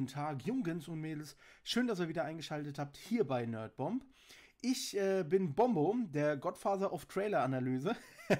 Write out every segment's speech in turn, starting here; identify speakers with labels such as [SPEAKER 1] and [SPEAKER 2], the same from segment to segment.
[SPEAKER 1] guten Tag, Jungens und Mädels. Schön, dass ihr wieder eingeschaltet habt hier bei Nerdbomb. Ich äh, bin Bombo, der Godfather of Trailer-Analyse.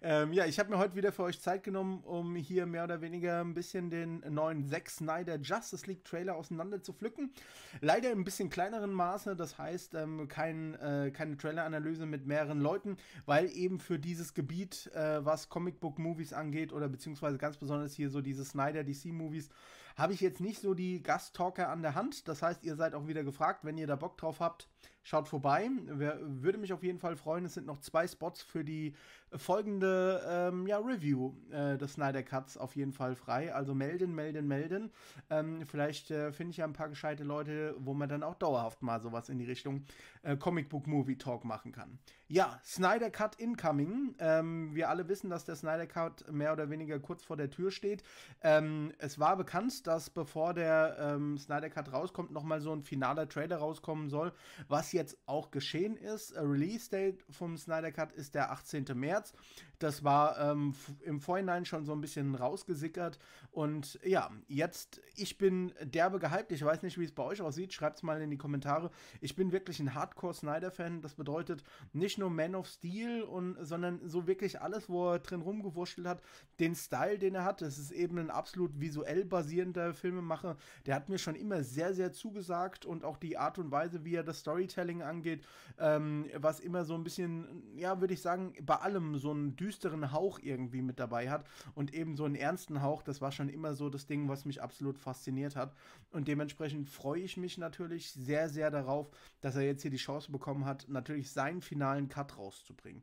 [SPEAKER 1] ähm, ja, ich habe mir heute wieder für euch Zeit genommen, um hier mehr oder weniger ein bisschen den neuen Zack Snyder Justice League Trailer auseinander zu pflücken. Leider in ein bisschen kleineren Maße, das heißt ähm, kein, äh, keine Trailer-Analyse mit mehreren Leuten, weil eben für dieses Gebiet, äh, was Comicbook-Movies angeht oder beziehungsweise ganz besonders hier so diese Snyder DC-Movies, habe ich jetzt nicht so die Gasttalker an der Hand. Das heißt, ihr seid auch wieder gefragt, wenn ihr da Bock drauf habt, Schaut vorbei. Wir, würde mich auf jeden Fall freuen. Es sind noch zwei Spots für die folgende ähm, ja, Review äh, des Snyder Cuts auf jeden Fall frei. Also melden, melden, melden. Ähm, vielleicht äh, finde ich ja ein paar gescheite Leute, wo man dann auch dauerhaft mal sowas in die Richtung äh, Comic Book Movie Talk machen kann. Ja, Snyder Cut incoming. Ähm, wir alle wissen, dass der Snyder Cut mehr oder weniger kurz vor der Tür steht. Ähm, es war bekannt, dass bevor der ähm, Snyder Cut rauskommt, nochmal so ein finaler Trailer rauskommen soll, was jetzt auch geschehen ist. Äh, Release Date vom Snyder Cut ist der 18. März. Das war ähm, im Vorhinein schon so ein bisschen rausgesickert. Und ja, jetzt, ich bin derbe gehypt. Ich weiß nicht, wie es bei euch aussieht. Schreibt es mal in die Kommentare. Ich bin wirklich ein Hardcore-Snyder-Fan. Das bedeutet nicht nur Man of Steel, und, sondern so wirklich alles, wo er drin rumgewurschtelt hat. Den Style, den er hat. Das ist eben ein absolut visuell basierender Filmemacher. Der hat mir schon immer sehr, sehr zugesagt. Und auch die Art und Weise, wie er das Storytelling angeht, ähm, was immer so ein bisschen, ja, würde ich sagen, bei allem so ein düsteres düsteren Hauch irgendwie mit dabei hat und eben so einen ernsten Hauch, das war schon immer so das Ding, was mich absolut fasziniert hat. Und dementsprechend freue ich mich natürlich sehr, sehr darauf, dass er jetzt hier die Chance bekommen hat, natürlich seinen finalen Cut rauszubringen.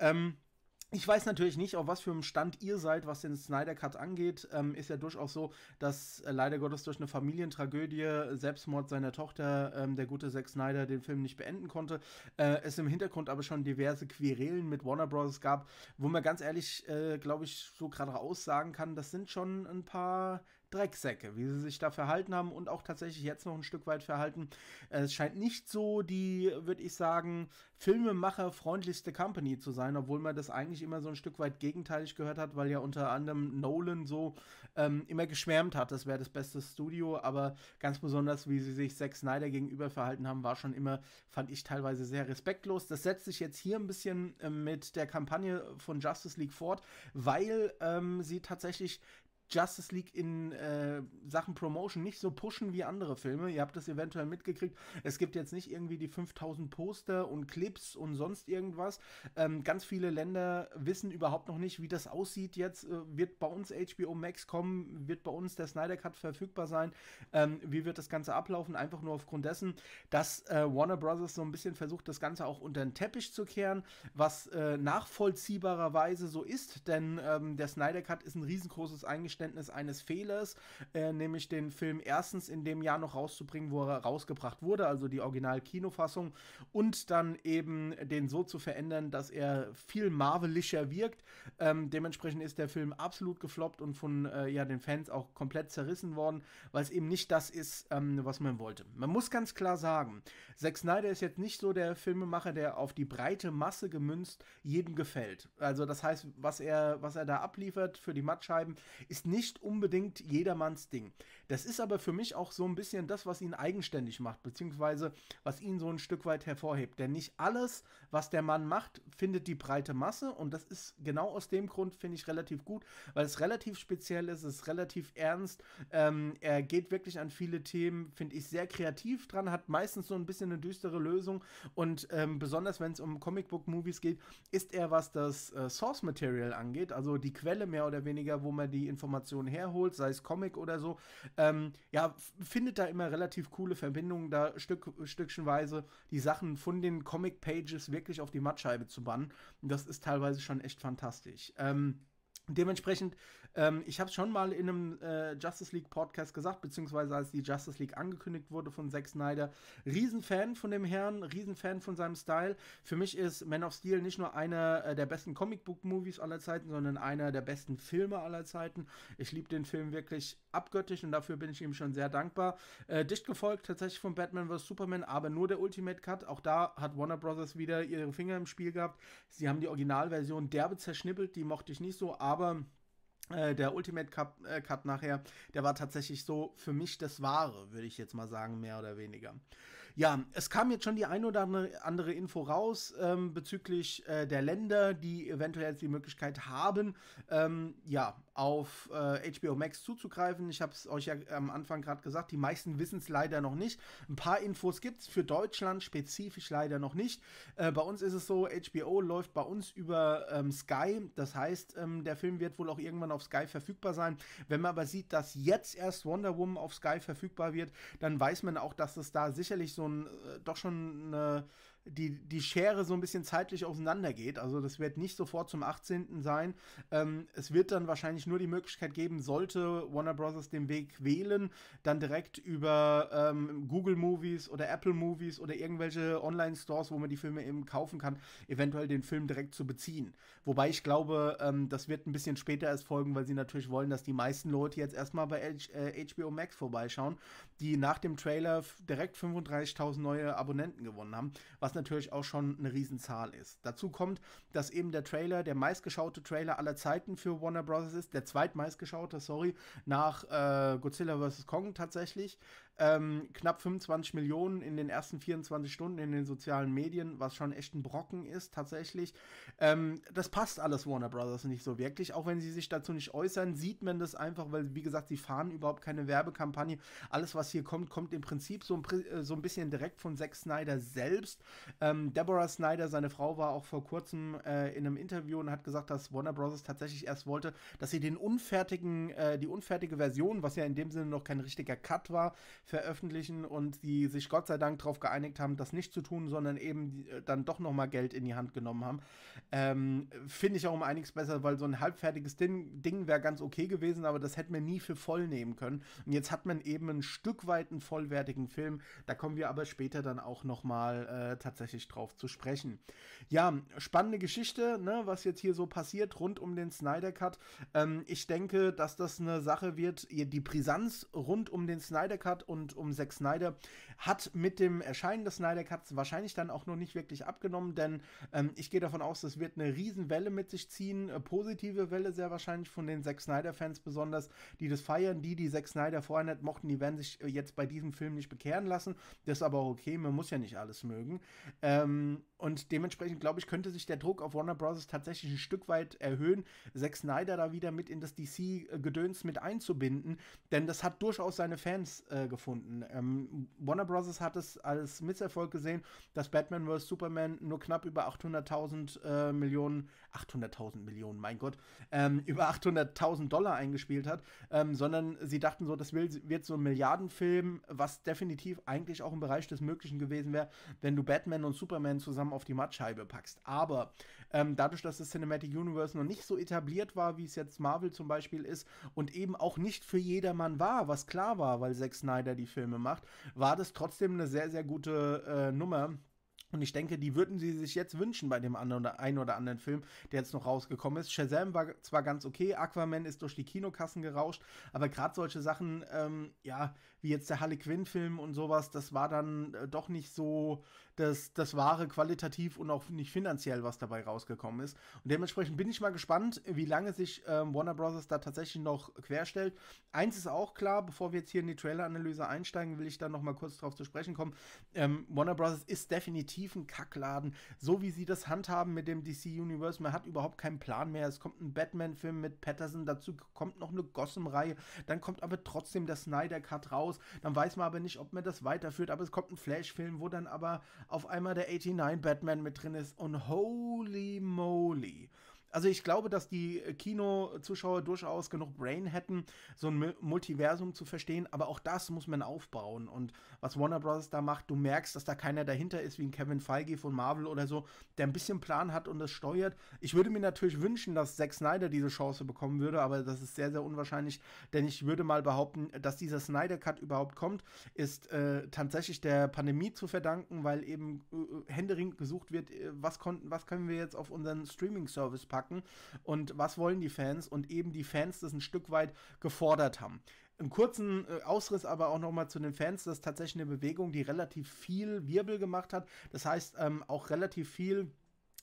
[SPEAKER 1] Ähm, ich weiß natürlich nicht, auf was für einem Stand ihr seid, was den Snyder Cut angeht. Ähm, ist ja durchaus so, dass äh, leider Gottes durch eine Familientragödie, äh, Selbstmord seiner Tochter, ähm, der gute Zack Snyder den Film nicht beenden konnte. Äh, es im Hintergrund aber schon diverse Querelen mit Warner Bros. gab, wo man ganz ehrlich, äh, glaube ich, so gerade aussagen kann, das sind schon ein paar Drecksäcke, wie sie sich da verhalten haben und auch tatsächlich jetzt noch ein Stück weit verhalten. Es scheint nicht so die, würde ich sagen, Filmemacher-freundlichste Company zu sein, obwohl man das eigentlich immer so ein Stück weit gegenteilig gehört hat, weil ja unter anderem Nolan so ähm, immer geschwärmt hat, das wäre das beste Studio, aber ganz besonders, wie sie sich Zack Snyder gegenüber verhalten haben, war schon immer, fand ich teilweise sehr respektlos. Das setzt sich jetzt hier ein bisschen äh, mit der Kampagne von Justice League fort, weil ähm, sie tatsächlich Justice League in äh, Sachen Promotion nicht so pushen wie andere Filme. Ihr habt das eventuell mitgekriegt. Es gibt jetzt nicht irgendwie die 5000 Poster und Clips und sonst irgendwas. Ähm, ganz viele Länder wissen überhaupt noch nicht, wie das aussieht jetzt. Äh, wird bei uns HBO Max kommen? Wird bei uns der Snyder Cut verfügbar sein? Ähm, wie wird das Ganze ablaufen? Einfach nur aufgrund dessen, dass äh, Warner Brothers so ein bisschen versucht, das Ganze auch unter den Teppich zu kehren, was äh, nachvollziehbarerweise so ist, denn ähm, der Snyder Cut ist ein riesengroßes Eingeständnis Eingeständnis eines Fehlers, äh, nämlich den Film erstens in dem Jahr noch rauszubringen, wo er rausgebracht wurde, also die Original-Kinofassung, und dann eben den so zu verändern, dass er viel marvelischer wirkt. Ähm, dementsprechend ist der Film absolut gefloppt und von äh, ja, den Fans auch komplett zerrissen worden, weil es eben nicht das ist, ähm, was man wollte. Man muss ganz klar sagen, Zack Snyder ist jetzt nicht so der Filmemacher, der auf die breite Masse gemünzt jedem gefällt. Also das heißt, was er, was er da abliefert für die Mattscheiben, ist nicht unbedingt jedermanns Ding. Das ist aber für mich auch so ein bisschen das, was ihn eigenständig macht, beziehungsweise was ihn so ein Stück weit hervorhebt. Denn nicht alles, was der Mann macht, findet die breite Masse. Und das ist genau aus dem Grund, finde ich, relativ gut, weil es relativ speziell ist, es ist relativ ernst. Ähm, er geht wirklich an viele Themen, finde ich, sehr kreativ dran, hat meistens so ein bisschen eine düstere Lösung. Und ähm, besonders, wenn es um Comicbook-Movies geht, ist er, was das äh, Source-Material angeht, also die Quelle mehr oder weniger, wo man die Informationen herholt, sei es Comic oder so, ähm, ja, findet da immer relativ coole Verbindungen, da Stück, stückchenweise die Sachen von den Comic-Pages wirklich auf die Mattscheibe zu bannen. das ist teilweise schon echt fantastisch. Ähm, Dementsprechend, ähm, ich habe es schon mal in einem äh, Justice League Podcast gesagt, beziehungsweise als die Justice League angekündigt wurde von Zack Snyder. Riesenfan von dem Herrn, Riesenfan von seinem Style. Für mich ist Man of Steel nicht nur einer äh, der besten Comicbook-Movies aller Zeiten, sondern einer der besten Filme aller Zeiten. Ich liebe den Film wirklich abgöttisch und dafür bin ich ihm schon sehr dankbar. Äh, dicht gefolgt tatsächlich von Batman vs. Superman, aber nur der Ultimate Cut. Auch da hat Warner Brothers wieder ihre Finger im Spiel gehabt. Sie haben die Originalversion derbe zerschnippelt, die mochte ich nicht so, aber aber äh, der Ultimate Cup, äh, Cup nachher, der war tatsächlich so für mich das Wahre, würde ich jetzt mal sagen, mehr oder weniger. Ja, es kam jetzt schon die ein oder andere Info raus ähm, bezüglich äh, der Länder, die eventuell jetzt die Möglichkeit haben, ähm, ja, auf äh, HBO Max zuzugreifen. Ich habe es euch ja am Anfang gerade gesagt, die meisten wissen es leider noch nicht. Ein paar Infos gibt es für Deutschland spezifisch leider noch nicht. Äh, bei uns ist es so, HBO läuft bei uns über ähm, Sky. Das heißt, ähm, der Film wird wohl auch irgendwann auf Sky verfügbar sein. Wenn man aber sieht, dass jetzt erst Wonder Woman auf Sky verfügbar wird, dann weiß man auch, dass es da sicherlich so ein äh, doch schon eine die, die Schere so ein bisschen zeitlich auseinandergeht. Also das wird nicht sofort zum 18. sein. Ähm, es wird dann wahrscheinlich nur die Möglichkeit geben, sollte Warner Bros. den Weg wählen, dann direkt über ähm, Google Movies oder Apple Movies oder irgendwelche Online-Stores, wo man die Filme eben kaufen kann, eventuell den Film direkt zu beziehen. Wobei ich glaube, ähm, das wird ein bisschen später erst folgen, weil sie natürlich wollen, dass die meisten Leute jetzt erstmal bei H äh, HBO Max vorbeischauen, die nach dem Trailer direkt 35.000 neue Abonnenten gewonnen haben. Was was natürlich auch schon eine Riesenzahl ist. Dazu kommt, dass eben der Trailer der meistgeschaute Trailer aller Zeiten für Warner Bros. ist, der zweitmeistgeschaute, sorry, nach äh, Godzilla vs. Kong tatsächlich. Ähm, knapp 25 Millionen in den ersten 24 Stunden in den sozialen Medien, was schon echt ein Brocken ist tatsächlich. Ähm, das passt alles Warner Brothers nicht so wirklich, auch wenn sie sich dazu nicht äußern, sieht man das einfach, weil wie gesagt, sie fahren überhaupt keine Werbekampagne. Alles, was hier kommt, kommt im Prinzip so ein, äh, so ein bisschen direkt von Zack Snyder selbst. Ähm, Deborah Snyder, seine Frau, war auch vor kurzem äh, in einem Interview und hat gesagt, dass Warner Brothers tatsächlich erst wollte, dass sie den unfertigen, äh, die unfertige Version, was ja in dem Sinne noch kein richtiger Cut war, veröffentlichen und die sich Gott sei Dank darauf geeinigt haben, das nicht zu tun, sondern eben äh, dann doch nochmal Geld in die Hand genommen haben. Ähm, Finde ich auch um einiges besser, weil so ein halbfertiges Ding, Ding wäre ganz okay gewesen, aber das hätte man nie für voll nehmen können. Und jetzt hat man eben ein Stück weit einen vollwertigen Film. Da kommen wir aber später dann auch nochmal äh, tatsächlich drauf zu sprechen. Ja, spannende Geschichte, ne, was jetzt hier so passiert rund um den Snyder Cut. Ähm, ich denke, dass das eine Sache wird, die Brisanz rund um den Snyder Cut und und um Zack Snyder hat mit dem Erscheinen des Snyder Cuts wahrscheinlich dann auch noch nicht wirklich abgenommen, denn ähm, ich gehe davon aus, das wird eine Riesenwelle mit sich ziehen, äh, positive Welle sehr wahrscheinlich von den Zack Snyder Fans besonders, die das feiern, die die Zack Snyder vorher nicht mochten, die werden sich äh, jetzt bei diesem Film nicht bekehren lassen. Das ist aber auch okay, man muss ja nicht alles mögen. Ähm, und dementsprechend glaube ich, könnte sich der Druck auf Warner Bros. tatsächlich ein Stück weit erhöhen, Zack Snyder da wieder mit in das DC-Gedöns äh, mit einzubinden, denn das hat durchaus seine Fans äh, gefallen gefunden. Ähm, Warner Bros. hat es als Misserfolg gesehen, dass Batman vs. Superman nur knapp über 800.000 äh, Millionen, 800.000 Millionen, mein Gott, ähm, über 800.000 Dollar eingespielt hat, ähm, sondern sie dachten so, das will, wird so ein Milliardenfilm, was definitiv eigentlich auch im Bereich des Möglichen gewesen wäre, wenn du Batman und Superman zusammen auf die Mattscheibe packst. Aber ähm, dadurch, dass das Cinematic Universe noch nicht so etabliert war, wie es jetzt Marvel zum Beispiel ist und eben auch nicht für jedermann war, was klar war, weil Zack Snyder die Filme macht, war das trotzdem eine sehr, sehr gute äh, Nummer. Und ich denke, die würden sie sich jetzt wünschen bei dem anderen oder einen oder anderen Film, der jetzt noch rausgekommen ist. Shazam war zwar ganz okay, Aquaman ist durch die Kinokassen gerauscht, aber gerade solche Sachen, ähm, ja, wie jetzt der Harley Quinn-Film und sowas, das war dann äh, doch nicht so das, das wahre qualitativ und auch nicht finanziell, was dabei rausgekommen ist. Und dementsprechend bin ich mal gespannt, wie lange sich ähm, Warner Bros. da tatsächlich noch querstellt. Eins ist auch klar, bevor wir jetzt hier in die Trailer-Analyse einsteigen, will ich dann noch mal kurz darauf zu sprechen kommen. Ähm, Warner Bros. ist definitiv ein Kackladen. So wie sie das handhaben mit dem DC Universe, man hat überhaupt keinen Plan mehr. Es kommt ein Batman-Film mit Patterson, dazu kommt noch eine Gotham-Reihe, dann kommt aber trotzdem der Snyder Cut raus raus. Dann weiß man aber nicht, ob man das weiterführt. Aber es kommt ein Flash-Film, wo dann aber auf einmal der 89 Batman mit drin ist. Und holy moly. Also ich glaube, dass die Kinozuschauer durchaus genug Brain hätten, so ein Multiversum zu verstehen, aber auch das muss man aufbauen. Und was Warner Bros. da macht. Du merkst, dass da keiner dahinter ist, wie ein Kevin Feige von Marvel oder so, der ein bisschen Plan hat und das steuert. Ich würde mir natürlich wünschen, dass Zack Snyder diese Chance bekommen würde, aber das ist sehr, sehr unwahrscheinlich, denn ich würde mal behaupten, dass dieser Snyder Cut überhaupt kommt, ist äh, tatsächlich der Pandemie zu verdanken, weil eben äh, äh, händeringend gesucht wird, äh, was konnten, was können wir jetzt auf unseren Streaming-Service packen und was wollen die Fans und eben die Fans das ein Stück weit gefordert haben einen kurzen äh, Ausriss aber auch nochmal zu den Fans. Das ist tatsächlich eine Bewegung, die relativ viel Wirbel gemacht hat. Das heißt, ähm, auch relativ viel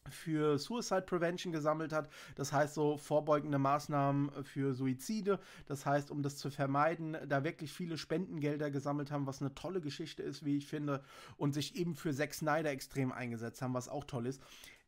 [SPEAKER 1] für Suicide Prevention gesammelt hat. Das heißt so vorbeugende Maßnahmen äh, für Suizide. Das heißt, um das zu vermeiden, da wirklich viele Spendengelder gesammelt haben, was eine tolle Geschichte ist, wie ich finde, und sich eben für Zack Snyder extrem eingesetzt haben, was auch toll ist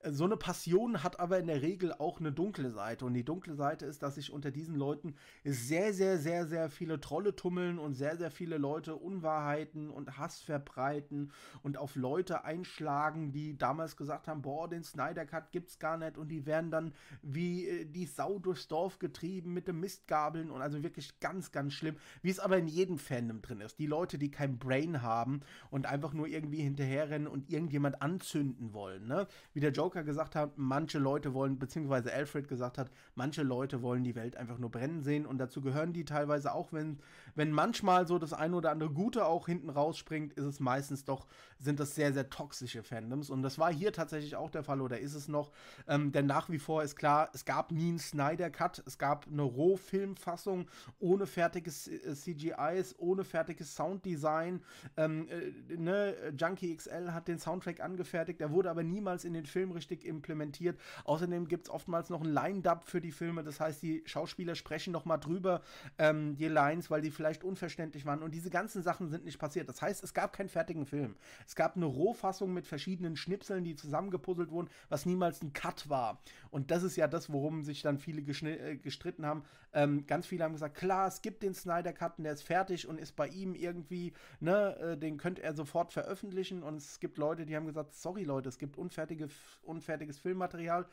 [SPEAKER 1] so eine Passion hat aber in der Regel auch eine dunkle Seite. Und die dunkle Seite ist, dass sich unter diesen Leuten sehr, sehr, sehr, sehr viele Trolle tummeln und sehr, sehr viele Leute Unwahrheiten und Hass verbreiten und auf Leute einschlagen, die damals gesagt haben, boah, den Snyder Cut gibt's gar nicht. Und die werden dann wie äh, die Sau durchs Dorf getrieben mit dem Mistgabeln und also wirklich ganz, ganz schlimm. Wie es aber in jedem Fandom drin ist. Die Leute, die kein Brain haben und einfach nur irgendwie hinterherrennen und irgendjemand anzünden wollen, ne? Wie der Joker Joker gesagt hat, manche Leute wollen, beziehungsweise Alfred gesagt hat, manche Leute wollen die Welt einfach nur brennen sehen und dazu gehören die teilweise auch, wenn, wenn manchmal so das ein oder andere Gute auch hinten rausspringt, ist es meistens doch, sind das sehr, sehr toxische Fandoms und das war hier tatsächlich auch der Fall oder ist es noch, ähm, denn nach wie vor ist klar, es gab nie einen Snyder-Cut, es gab eine Rohfilmfassung ohne fertiges äh, CGIs, ohne fertiges Sounddesign, ähm, äh, ne, Junkie XL hat den Soundtrack angefertigt, er wurde aber niemals in den Film richtig implementiert. Außerdem gibt es oftmals noch ein Line-Dub für die Filme, das heißt, die Schauspieler sprechen nochmal drüber ähm, die Lines, weil die vielleicht unverständlich waren. Und diese ganzen Sachen sind nicht passiert. Das heißt, es gab keinen fertigen Film. Es gab eine Rohfassung mit verschiedenen Schnipseln, die zusammengepuzzelt wurden, was niemals ein Cut war. Und das ist ja das, worum sich dann viele äh, gestritten haben. Ähm, ganz viele haben gesagt, klar, es gibt den Snyder Cut und der ist fertig und ist bei ihm irgendwie, ne, äh, den könnte er sofort veröffentlichen. Und es gibt Leute, die haben gesagt, sorry Leute, es gibt unfertige, unfertiges Filmmaterial,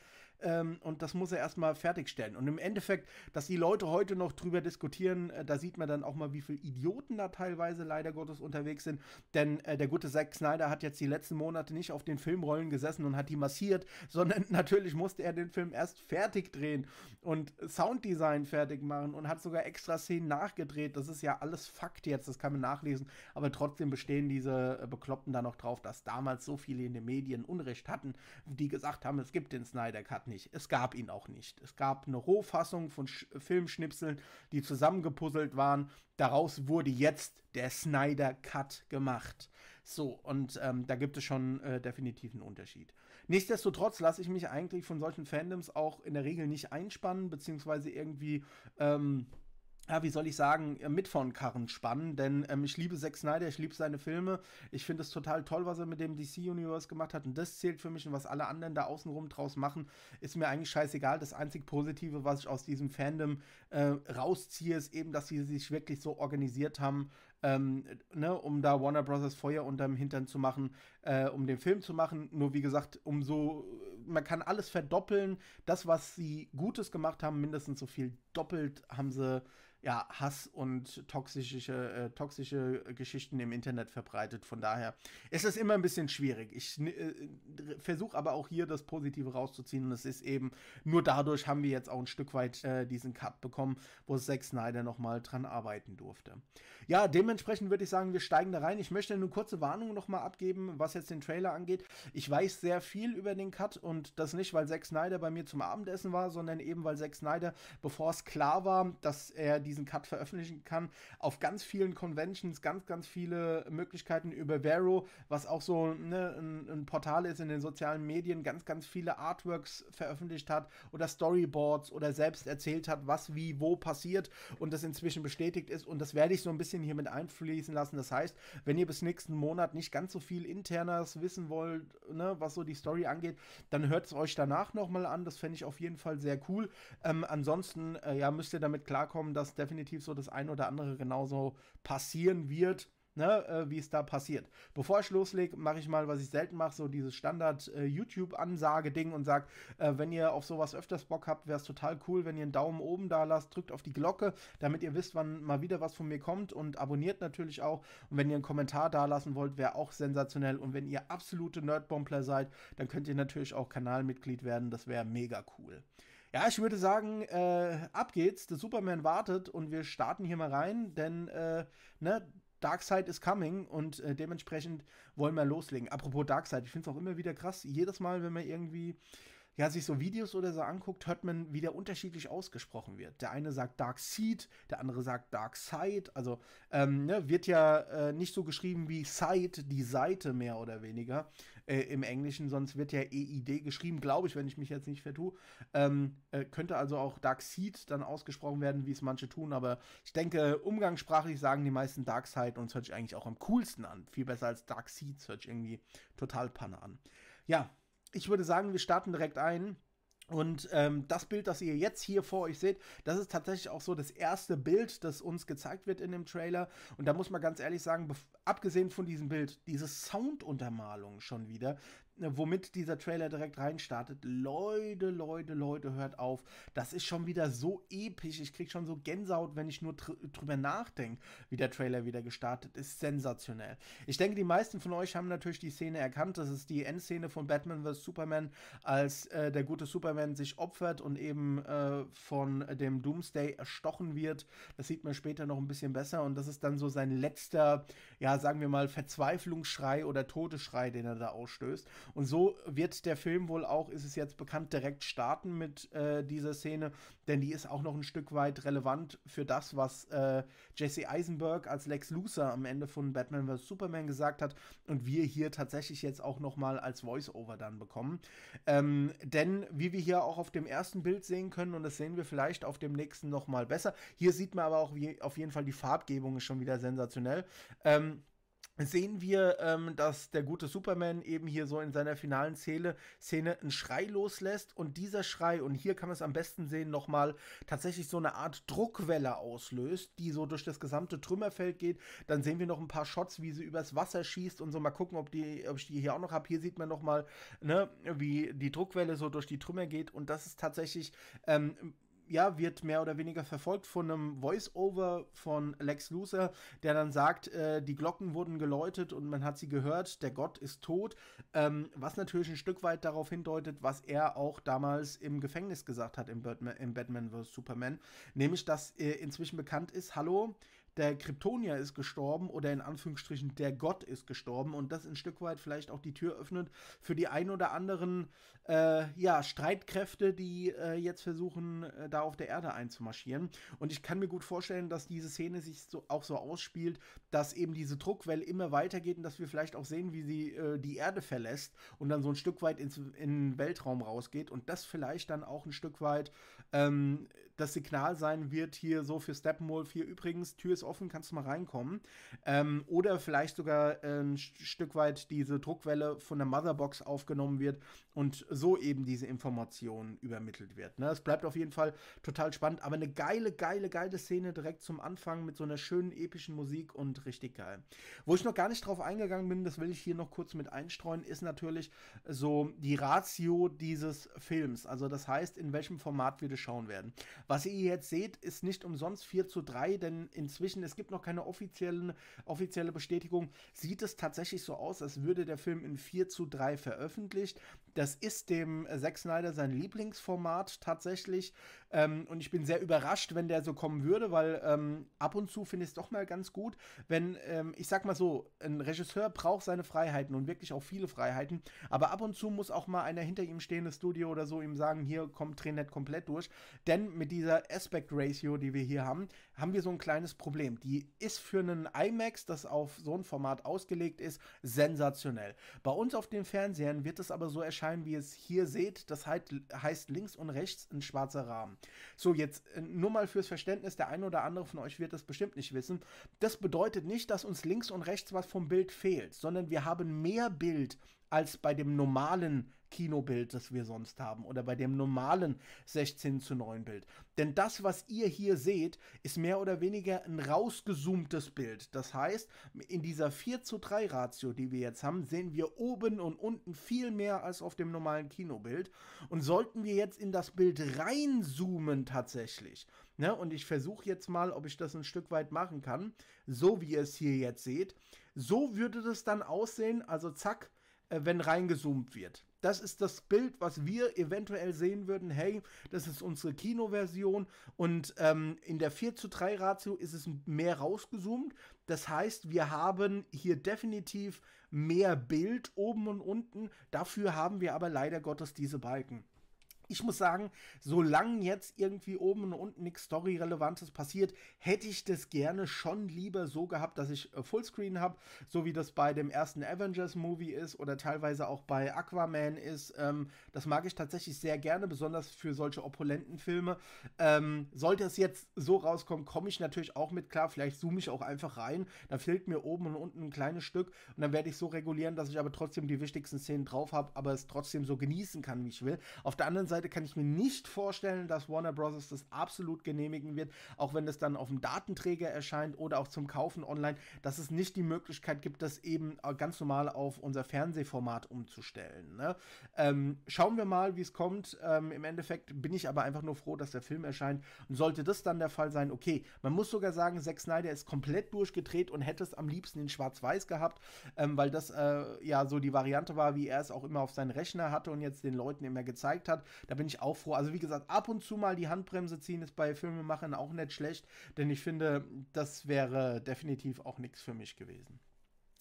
[SPEAKER 1] ähm, und das muss er erstmal fertigstellen. Und im Endeffekt, dass die Leute heute noch drüber diskutieren, äh, da sieht man dann auch mal, wie viele Idioten da teilweise leider Gottes unterwegs sind. Denn äh, der gute Zack Snyder hat jetzt die letzten Monate nicht auf den Filmrollen gesessen und hat die massiert, sondern natürlich musste er den Film erst fertig drehen und Sounddesign fertig machen und hat sogar extra Szenen nachgedreht. Das ist ja alles Fakt jetzt, das kann man nachlesen. Aber trotzdem bestehen diese äh, Bekloppten da noch drauf, dass damals so viele in den Medien Unrecht hatten, die gesagt haben, es gibt den Snyder Cut nicht. Es gab ihn auch nicht. Es gab eine Rohfassung von Sch Filmschnipseln, die zusammengepuzzelt waren. Daraus wurde jetzt der Snyder Cut gemacht. So, und ähm, da gibt es schon äh, definitiv einen Unterschied. Nichtsdestotrotz lasse ich mich eigentlich von solchen Fandoms auch in der Regel nicht einspannen, beziehungsweise irgendwie. Ähm, ja, wie soll ich sagen, äh, mit von Karren spannen, denn ähm, ich liebe Zack Snyder, ich liebe seine Filme, ich finde es total toll, was er mit dem DC Universe gemacht hat und das zählt für mich und was alle anderen da außenrum draus machen, ist mir eigentlich scheißegal. Das einzig Positive, was ich aus diesem Fandom äh, rausziehe, ist eben, dass sie sich wirklich so organisiert haben, ähm, ne, um da Warner Brothers Feuer unterm Hintern zu machen, äh, um den Film zu machen. Nur wie gesagt, um so, äh, man kann alles verdoppeln. Das, was sie Gutes gemacht haben, mindestens so viel doppelt haben sie ja, Hass und toxische, äh, toxische Geschichten im Internet verbreitet. Von daher ist es immer ein bisschen schwierig. Ich äh, versuche aber auch hier das Positive rauszuziehen. Und es ist eben, nur dadurch haben wir jetzt auch ein Stück weit äh, diesen Cut bekommen, wo Zack Snyder nochmal dran arbeiten durfte. Ja, dementsprechend würde ich sagen, wir steigen da rein. Ich möchte eine kurze Warnung nochmal abgeben, was jetzt den Trailer angeht. Ich weiß sehr viel über den Cut und das nicht, weil Zack Snyder bei mir zum Abendessen war, sondern eben, weil Zack Snyder, bevor es klar war, dass er diese diesen Cut veröffentlichen kann. Auf ganz vielen Conventions, ganz, ganz viele Möglichkeiten über Vero, was auch so ne, ein, ein, Portal ist in den sozialen Medien, ganz, ganz viele Artworks veröffentlicht hat oder Storyboards oder selbst erzählt hat, was wie wo passiert und das inzwischen bestätigt ist. Und das werde ich so ein bisschen hier mit einfließen lassen. Das heißt, wenn ihr bis nächsten Monat nicht ganz so viel internes wissen wollt, ne, was so die Story angeht, dann hört es euch danach nochmal an. Das fände ich auf jeden Fall sehr cool. Ähm, ansonsten äh, ja, müsst ihr damit klarkommen, dass definitiv so das ein oder andere genauso passieren wird. Ne, äh, wie es da passiert. Bevor ich loslege, mache ich mal, was ich selten mache, so dieses Standard-YouTube-Ansage-Ding äh, und sage, äh, wenn ihr auf sowas öfters Bock habt, wäre es total cool, wenn ihr einen Daumen oben da lasst, drückt auf die Glocke, damit ihr wisst, wann mal wieder was von mir kommt und abonniert natürlich auch. Und wenn ihr einen Kommentar da lassen wollt, wäre auch sensationell. Und wenn ihr absolute Nerdbombler seid, dann könnt ihr natürlich auch Kanalmitglied werden, das wäre mega cool. Ja, ich würde sagen, äh, ab geht's. Der Superman wartet und wir starten hier mal rein, denn äh, ne, Darkseid is coming und äh, dementsprechend wollen wir loslegen. Apropos Darkseid, ich finde es auch immer wieder krass. Jedes Mal, wenn man irgendwie ja, sich so Videos oder so anguckt, hört man, wie der unterschiedlich ausgesprochen wird. Der eine sagt Dark Seed, der andere sagt Dark Side. Also ähm, ne, wird ja äh, nicht so geschrieben wie Side, die Seite mehr oder weniger äh, im Englischen, sonst wird ja EID geschrieben, glaube ich, wenn ich mich jetzt nicht vertue. Ähm, äh, könnte also auch Dark Seed dann ausgesprochen werden, wie es manche tun, aber ich denke, umgangssprachlich sagen die meisten Dark Side und es hört sich eigentlich auch am coolsten an. Viel besser als Dark Seed, es hört sich irgendwie total Panne an. Ja, ich würde sagen, wir starten direkt ein. Und ähm, das Bild, das ihr jetzt hier vor euch seht, das ist tatsächlich auch so das erste Bild, das uns gezeigt wird in dem Trailer. Und da muss man ganz ehrlich sagen, abgesehen von diesem Bild, diese Sounduntermalung schon wieder, womit dieser Trailer direkt reinstartet. Leute, Leute, Leute, hört auf. Das ist schon wieder so episch. Ich krieg schon so Gänsehaut, wenn ich nur drüber nachdenke, wie der Trailer wieder gestartet ist. Sensationell. Ich denke, die meisten von euch haben natürlich die Szene erkannt. Das ist die Endszene von Batman vs. Superman, als äh, der gute Superman sich opfert und eben äh, von dem Doomsday erstochen wird. Das sieht man später noch ein bisschen besser. Und das ist dann so sein letzter, ja, sagen wir mal, Verzweiflungsschrei oder Todesschrei, den er da ausstößt. Und so wird der Film wohl auch, ist es jetzt bekannt, direkt starten mit äh, dieser Szene, denn die ist auch noch ein Stück weit relevant für das, was äh, Jesse Eisenberg als Lex Luthor am Ende von Batman vs. Superman gesagt hat und wir hier tatsächlich jetzt auch nochmal als Voice-Over dann bekommen. Ähm, denn wie wir hier auch auf dem ersten Bild sehen können, und das sehen wir vielleicht auf dem nächsten nochmal besser, hier sieht man aber auch wie, auf jeden Fall die Farbgebung ist schon wieder sensationell. Ähm, sehen wir, ähm, dass der gute Superman eben hier so in seiner finalen Szene, Szene einen Schrei loslässt und dieser Schrei, und hier kann man es am besten sehen, nochmal tatsächlich so eine Art Druckwelle auslöst, die so durch das gesamte Trümmerfeld geht. Dann sehen wir noch ein paar Shots, wie sie übers Wasser schießt und so mal gucken, ob, die, ob ich die hier auch noch habe. Hier sieht man nochmal, ne, wie die Druckwelle so durch die Trümmer geht und das ist tatsächlich ähm, ja, wird mehr oder weniger verfolgt von einem Voice-Over von Lex Luthor, der dann sagt, äh, die Glocken wurden geläutet und man hat sie gehört, der Gott ist tot, ähm, was natürlich ein Stück weit darauf hindeutet, was er auch damals im Gefängnis gesagt hat im Batman, im Batman vs. Superman, nämlich, dass äh, inzwischen bekannt ist, hallo, der Kryptonier ist gestorben oder in Anführungsstrichen der Gott ist gestorben und das ein Stück weit vielleicht auch die Tür öffnet für die ein oder anderen äh, ja, Streitkräfte, die äh, jetzt versuchen, äh, da auf der Erde einzumarschieren. Und ich kann mir gut vorstellen, dass diese Szene sich so, auch so ausspielt, dass eben diese Druckwelle immer weitergeht und dass wir vielleicht auch sehen, wie sie äh, die Erde verlässt und dann so ein Stück weit ins in den Weltraum rausgeht und das vielleicht dann auch ein Stück weit ähm, das Signal sein wird hier so für Steppenwolf hier übrigens, Tür ist offen, kannst du mal reinkommen. Ähm, oder vielleicht sogar äh, ein Stück weit diese Druckwelle von der Motherbox aufgenommen wird und so eben diese Information übermittelt wird. Ne? Es bleibt auf jeden Fall total spannend, aber eine geile, geile, geile Szene direkt zum Anfang mit so einer schönen epischen Musik und richtig geil. Wo ich noch gar nicht drauf eingegangen bin, das will ich hier noch kurz mit einstreuen, ist natürlich so die Ratio dieses Films. Also das heißt, in welchem Format wird Folge schauen werden. Was ihr jetzt seht, ist nicht umsonst 4 zu 3, denn inzwischen, es gibt noch keine offiziellen, offizielle Bestätigung, sieht es tatsächlich so aus, als würde der Film in 4 zu 3 veröffentlicht. Das ist dem äh, Zack Snyder sein Lieblingsformat tatsächlich. Ähm, und ich bin sehr überrascht, wenn der so kommen würde, weil ähm, ab und zu finde ich es doch mal ganz gut, wenn, ähm, ich sag mal so, ein Regisseur braucht seine Freiheiten und wirklich auch viele Freiheiten. Aber ab und zu muss auch mal einer hinter ihm stehendes Studio oder so ihm sagen, hier kommt Dreh nicht komplett durch. Denn mit dieser Aspect Ratio, die wir hier haben, haben wir so ein kleines Problem. Die ist für einen IMAX, das auf so ein Format ausgelegt ist, sensationell. Bei uns auf den Fernsehern wird es aber so erscheinen, wie ihr es hier seht. Das heißt links und rechts ein schwarzer Rahmen. So, jetzt äh, nur mal fürs Verständnis, der eine oder andere von euch wird das bestimmt nicht wissen. Das bedeutet nicht, dass uns links und rechts was vom Bild fehlt, sondern wir haben mehr Bild als bei dem normalen Kinobild, das wir sonst haben oder bei dem normalen 16 zu 9 Bild. Denn das, was ihr hier seht, ist mehr oder weniger ein rausgezoomtes Bild. Das heißt, in dieser 4 zu 3 Ratio, die wir jetzt haben, sehen wir oben und unten viel mehr als auf dem normalen Kinobild. Und sollten wir jetzt in das Bild reinzoomen tatsächlich, Ne, und ich versuche jetzt mal, ob ich das ein Stück weit machen kann, so wie ihr es hier jetzt seht. So würde das dann aussehen, also zack, äh, wenn reingezoomt wird das ist das Bild, was wir eventuell sehen würden. Hey, das ist unsere Kinoversion und ähm, in der 4 zu 3 Ratio ist es mehr rausgezoomt. Das heißt, wir haben hier definitiv mehr Bild oben und unten. Dafür haben wir aber leider Gottes diese Balken. Ich muss sagen, solange jetzt irgendwie oben und unten nichts Story-Relevantes passiert, hätte ich das gerne schon lieber so gehabt, dass ich äh, Fullscreen habe, so wie das bei dem ersten Avengers-Movie ist oder teilweise auch bei Aquaman ist. Ähm, das mag ich tatsächlich sehr gerne, besonders für solche opulenten Filme. Ähm, sollte es jetzt so rauskommen, komme ich natürlich auch mit klar. Vielleicht zoome ich auch einfach rein. Da fehlt mir oben und unten ein kleines Stück und dann werde ich so regulieren, dass ich aber trotzdem die wichtigsten Szenen drauf habe, aber es trotzdem so genießen kann, wie ich will. Auf der anderen Seite Seite kann ich mir nicht vorstellen, dass Warner Bros. das absolut genehmigen wird, auch wenn es dann auf dem Datenträger erscheint oder auch zum Kaufen online, dass es nicht die Möglichkeit gibt, das eben äh, ganz normal auf unser Fernsehformat umzustellen. Ne? Ähm, schauen wir mal, wie es kommt. Ähm, Im Endeffekt bin ich aber einfach nur froh, dass der Film erscheint. Und sollte das dann der Fall sein, okay, man muss sogar sagen, Zack Snyder ist komplett durchgedreht und hätte es am liebsten in Schwarz-Weiß gehabt, ähm, weil das äh, ja so die Variante war, wie er es auch immer auf seinen Rechner hatte und jetzt den Leuten immer gezeigt hat. Da bin ich auch froh. Also wie gesagt, ab und zu mal die Handbremse ziehen ist bei Filmemachern auch nicht schlecht, denn ich finde, das wäre definitiv auch nichts für mich gewesen.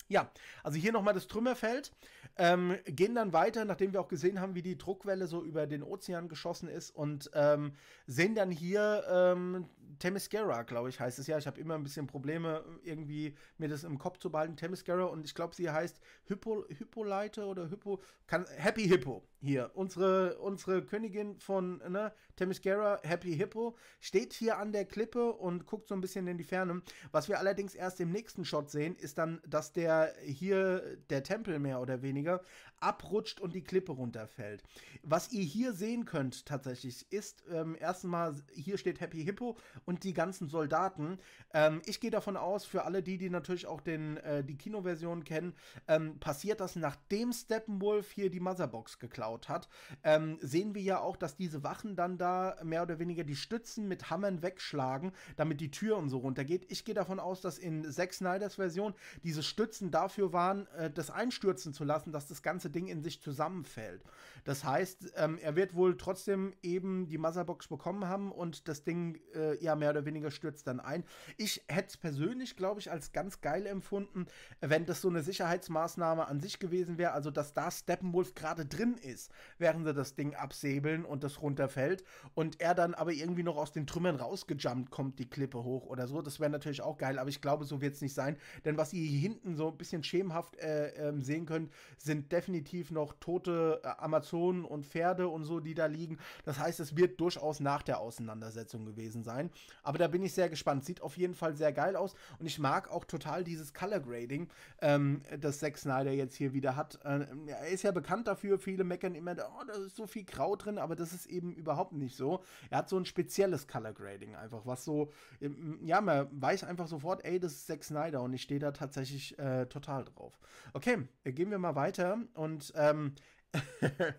[SPEAKER 1] Ja, also hier nochmal das Trümmerfeld. Ähm, gehen dann weiter, nachdem wir auch gesehen haben, wie die Druckwelle so über den Ozean geschossen ist und ähm, sehen dann hier ähm, Themyscira, glaube ich, heißt es ja. Ich habe immer ein bisschen Probleme, irgendwie mir das im Kopf zu behalten. Themyscira und ich glaube, sie heißt Hypo, Hippolyte oder Hippo. kann, Happy Hippo hier. Unsere, unsere Königin von, ne, Themyscira, Happy Hippo, steht hier an der Klippe und guckt so ein bisschen in die Ferne. Was wir allerdings erst im nächsten Shot sehen, ist dann, dass der hier, der Tempel mehr oder weniger, abrutscht und die Klippe runterfällt. Was ihr hier sehen könnt tatsächlich ist, ähm, erstmal hier steht Happy Hippo und die ganzen Soldaten. Ähm, ich gehe davon aus, für alle die, die natürlich auch den, äh, die Kinoversion kennen, ähm, passiert das nachdem Steppenwolf hier die Motherbox geklaut hat. Ähm, sehen wir ja auch, dass diese Wachen dann da mehr oder weniger die Stützen mit Hammern wegschlagen, damit die Tür und so runtergeht. Ich gehe davon aus, dass in Zack Snyders Version diese Stützen dafür waren, äh, das einstürzen zu lassen, dass das ganze Ding in sich zusammenfällt. Das heißt, ähm, er wird wohl trotzdem eben die Motherbox bekommen haben und das Ding äh, ja mehr oder weniger stürzt dann ein. Ich hätte es persönlich, glaube ich, als ganz geil empfunden, wenn das so eine Sicherheitsmaßnahme an sich gewesen wäre, also dass da Steppenwolf gerade drin ist, während sie das Ding absäbeln und das runterfällt und er dann aber irgendwie noch aus den Trümmern rausgejumpt kommt, die Klippe hoch oder so. Das wäre natürlich auch geil, aber ich glaube, so wird es nicht sein. Denn was ihr hier hinten so ein bisschen schemenhaft äh, äh, sehen könnt, sind definitiv definitiv noch tote äh, Amazonen und Pferde und so, die da liegen. Das heißt, es wird durchaus nach der Auseinandersetzung gewesen sein. Aber da bin ich sehr gespannt. Sieht auf jeden Fall sehr geil aus und ich mag auch total dieses Color Grading, ähm, das Zack Snyder jetzt hier wieder hat. Ähm, er ist ja bekannt dafür, viele meckern immer, oh, da ist so viel Grau drin, aber das ist eben überhaupt nicht so. Er hat so ein spezielles Color Grading einfach, was so, ähm, ja, man weiß einfach sofort, ey, das ist Zack Snyder und ich stehe da tatsächlich äh, total drauf. Okay, äh, gehen wir mal weiter und und ähm,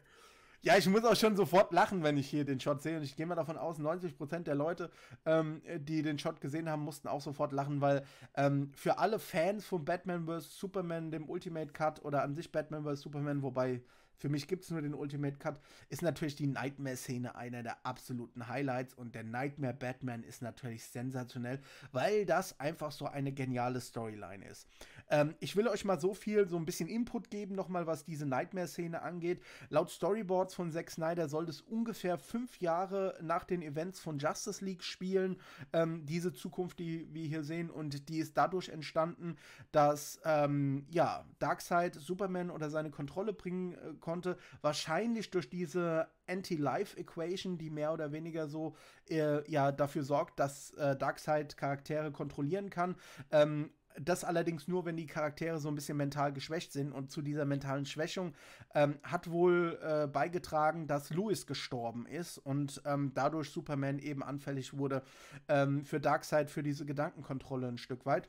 [SPEAKER 1] ja, ich muss auch schon sofort lachen, wenn ich hier den Shot sehe. Und ich gehe mal davon aus, 90% der Leute, ähm, die den Shot gesehen haben, mussten auch sofort lachen, weil ähm, für alle Fans von Batman vs. Superman, dem Ultimate Cut oder an sich Batman vs. Superman, wobei für mich gibt es nur den Ultimate Cut, ist natürlich die Nightmare-Szene einer der absoluten Highlights und der Nightmare Batman ist natürlich sensationell, weil das einfach so eine geniale Storyline ist. Ähm, ich will euch mal so viel, so ein bisschen Input geben, nochmal, was diese Nightmare-Szene angeht. Laut Storyboards von Zack Snyder soll es ungefähr fünf Jahre nach den Events von Justice League spielen, ähm, diese Zukunft, die wir hier sehen. Und die ist dadurch entstanden, dass ähm, ja, Darkseid Superman oder seine Kontrolle bringen äh, konnte, wahrscheinlich durch diese Anti-Life-Equation, die mehr oder weniger so äh, ja dafür sorgt, dass äh, Darkseid Charaktere kontrollieren kann. Ähm, das allerdings nur, wenn die Charaktere so ein bisschen mental geschwächt sind. Und zu dieser mentalen Schwächung ähm, hat wohl äh, beigetragen, dass Lewis gestorben ist und ähm, dadurch Superman eben anfällig wurde ähm, für Darkseid, für diese Gedankenkontrolle ein Stück weit.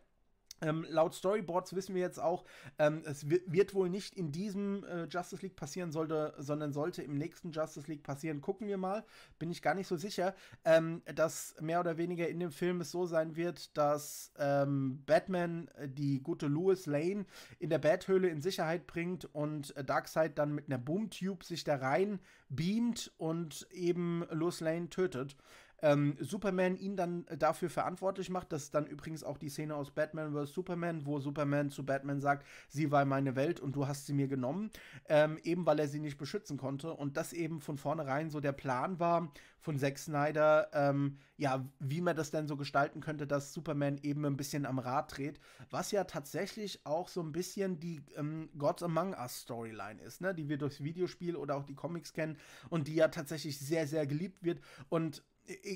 [SPEAKER 1] Ähm, laut Storyboards wissen wir jetzt auch, ähm, es wird wohl nicht in diesem äh, Justice League passieren, sollte, sondern sollte im nächsten Justice League passieren. Gucken wir mal, bin ich gar nicht so sicher, ähm, dass mehr oder weniger in dem Film es so sein wird, dass ähm, Batman äh, die gute Louis Lane in der Bathöhle in Sicherheit bringt und äh, Darkseid dann mit einer Boomtube sich da rein beamt und eben Louis Lane tötet ähm, Superman ihn dann äh, dafür verantwortlich macht. Das ist dann übrigens auch die Szene aus Batman vs. Superman, wo Superman zu Batman sagt, sie war meine Welt und du hast sie mir genommen, ähm, eben weil er sie nicht beschützen konnte. Und das eben von vornherein so der Plan war von Zack Snyder, ähm, ja, wie man das denn so gestalten könnte, dass Superman eben ein bisschen am Rad dreht, was ja tatsächlich auch so ein bisschen die ähm, Gods Among Us Storyline ist, ne? die wir durchs Videospiel oder auch die Comics kennen und die ja tatsächlich sehr, sehr geliebt wird. Und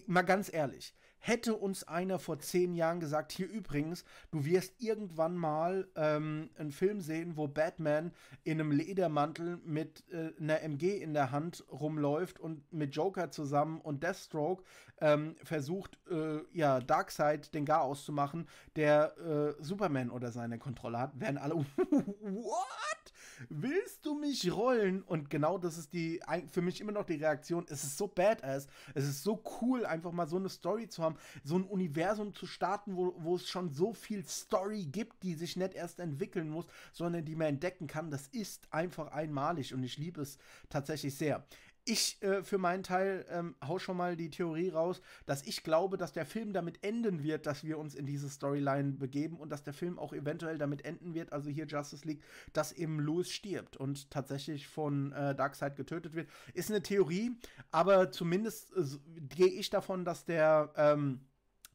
[SPEAKER 1] mal ganz ehrlich, hätte uns einer vor zehn Jahren gesagt, hier übrigens, du wirst irgendwann mal ähm, einen Film sehen, wo Batman in einem Ledermantel mit äh, einer MG in der Hand rumläuft und mit Joker zusammen und Deathstroke ähm, versucht, äh, ja, Darkseid den Gar auszumachen, der äh, Superman oder seine Kontrolle hat, werden alle, what? willst du mich rollen? Und genau das ist die, für mich immer noch die Reaktion. Es ist so badass. Es ist so cool, einfach mal so eine Story zu haben, so ein Universum zu starten, wo, wo es schon so viel Story gibt, die sich nicht erst entwickeln muss, sondern die man entdecken kann. Das ist einfach einmalig und ich liebe es tatsächlich sehr. Ich äh, für meinen Teil ähm, hau schon mal die Theorie raus, dass ich glaube, dass der Film damit enden wird, dass wir uns in diese Storyline begeben und dass der Film auch eventuell damit enden wird, also hier Justice League, dass eben Lewis stirbt und tatsächlich von äh, Darkseid getötet wird. Ist eine Theorie, aber zumindest äh, gehe ich davon, dass der. Ähm,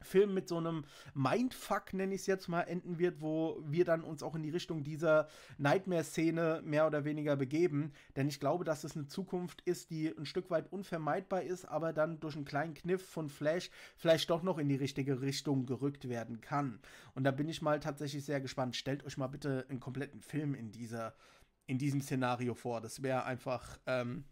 [SPEAKER 1] Film mit so einem Mindfuck, nenne ich es jetzt mal, enden wird, wo wir dann uns auch in die Richtung dieser Nightmare-Szene mehr oder weniger begeben. Denn ich glaube, dass es eine Zukunft ist, die ein Stück weit unvermeidbar ist, aber dann durch einen kleinen Kniff von Flash vielleicht doch noch in die richtige Richtung gerückt werden kann. Und da bin ich mal tatsächlich sehr gespannt. Stellt euch mal bitte einen kompletten Film in dieser in diesem Szenario vor. Das wäre einfach ähm,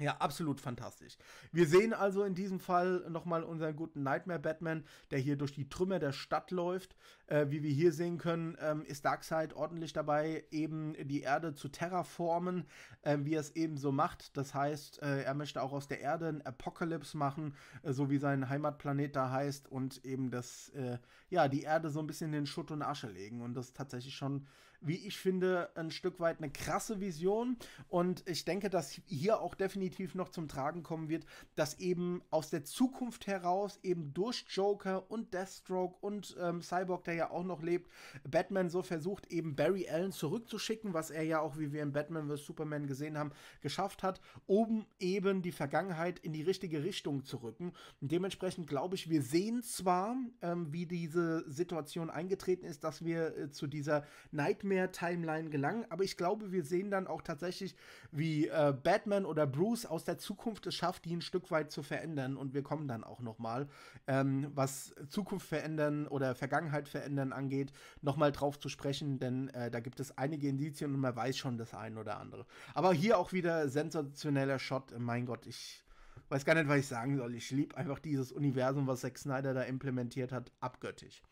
[SPEAKER 1] ja, absolut fantastisch. Wir sehen also in diesem Fall nochmal unseren guten Nightmare Batman, der hier durch die Trümmer der Stadt läuft. Äh, wie wir hier sehen können, ähm, ist Darkseid ordentlich dabei, eben die Erde zu terraformen, äh, wie er es eben so macht. Das heißt, äh, er möchte auch aus der Erde ein Apocalypse machen, äh, so wie sein Heimatplanet da heißt, und eben das, äh, ja, die Erde so ein bisschen in Schutt und Asche legen. Und das ist tatsächlich schon wie ich finde, ein Stück weit eine krasse Vision. Und ich denke, dass hier auch definitiv noch zum Tragen kommen wird, dass eben aus der Zukunft heraus eben durch Joker und Deathstroke und ähm, Cyborg, der ja auch noch lebt, Batman so versucht, eben Barry Allen zurückzuschicken, was er ja auch, wie wir in Batman vs. Superman gesehen haben, geschafft hat, um eben die Vergangenheit in die richtige Richtung zu rücken. Und dementsprechend glaube ich, wir sehen zwar, ähm, wie diese Situation eingetreten ist, dass wir äh, zu dieser Nightmare mehr Timeline gelangen, aber ich glaube, wir sehen dann auch tatsächlich, wie äh, Batman oder Bruce aus der Zukunft es schafft, die ein Stück weit zu verändern und wir kommen dann auch nochmal, ähm, was Zukunft verändern oder Vergangenheit verändern angeht, noch mal drauf zu sprechen, denn äh, da gibt es einige Indizien und man weiß schon das eine oder andere. Aber hier auch wieder sensationeller Shot, mein Gott, ich weiß gar nicht, was ich sagen soll. Ich liebe einfach dieses Universum, was Zack Snyder da implementiert hat, abgöttisch.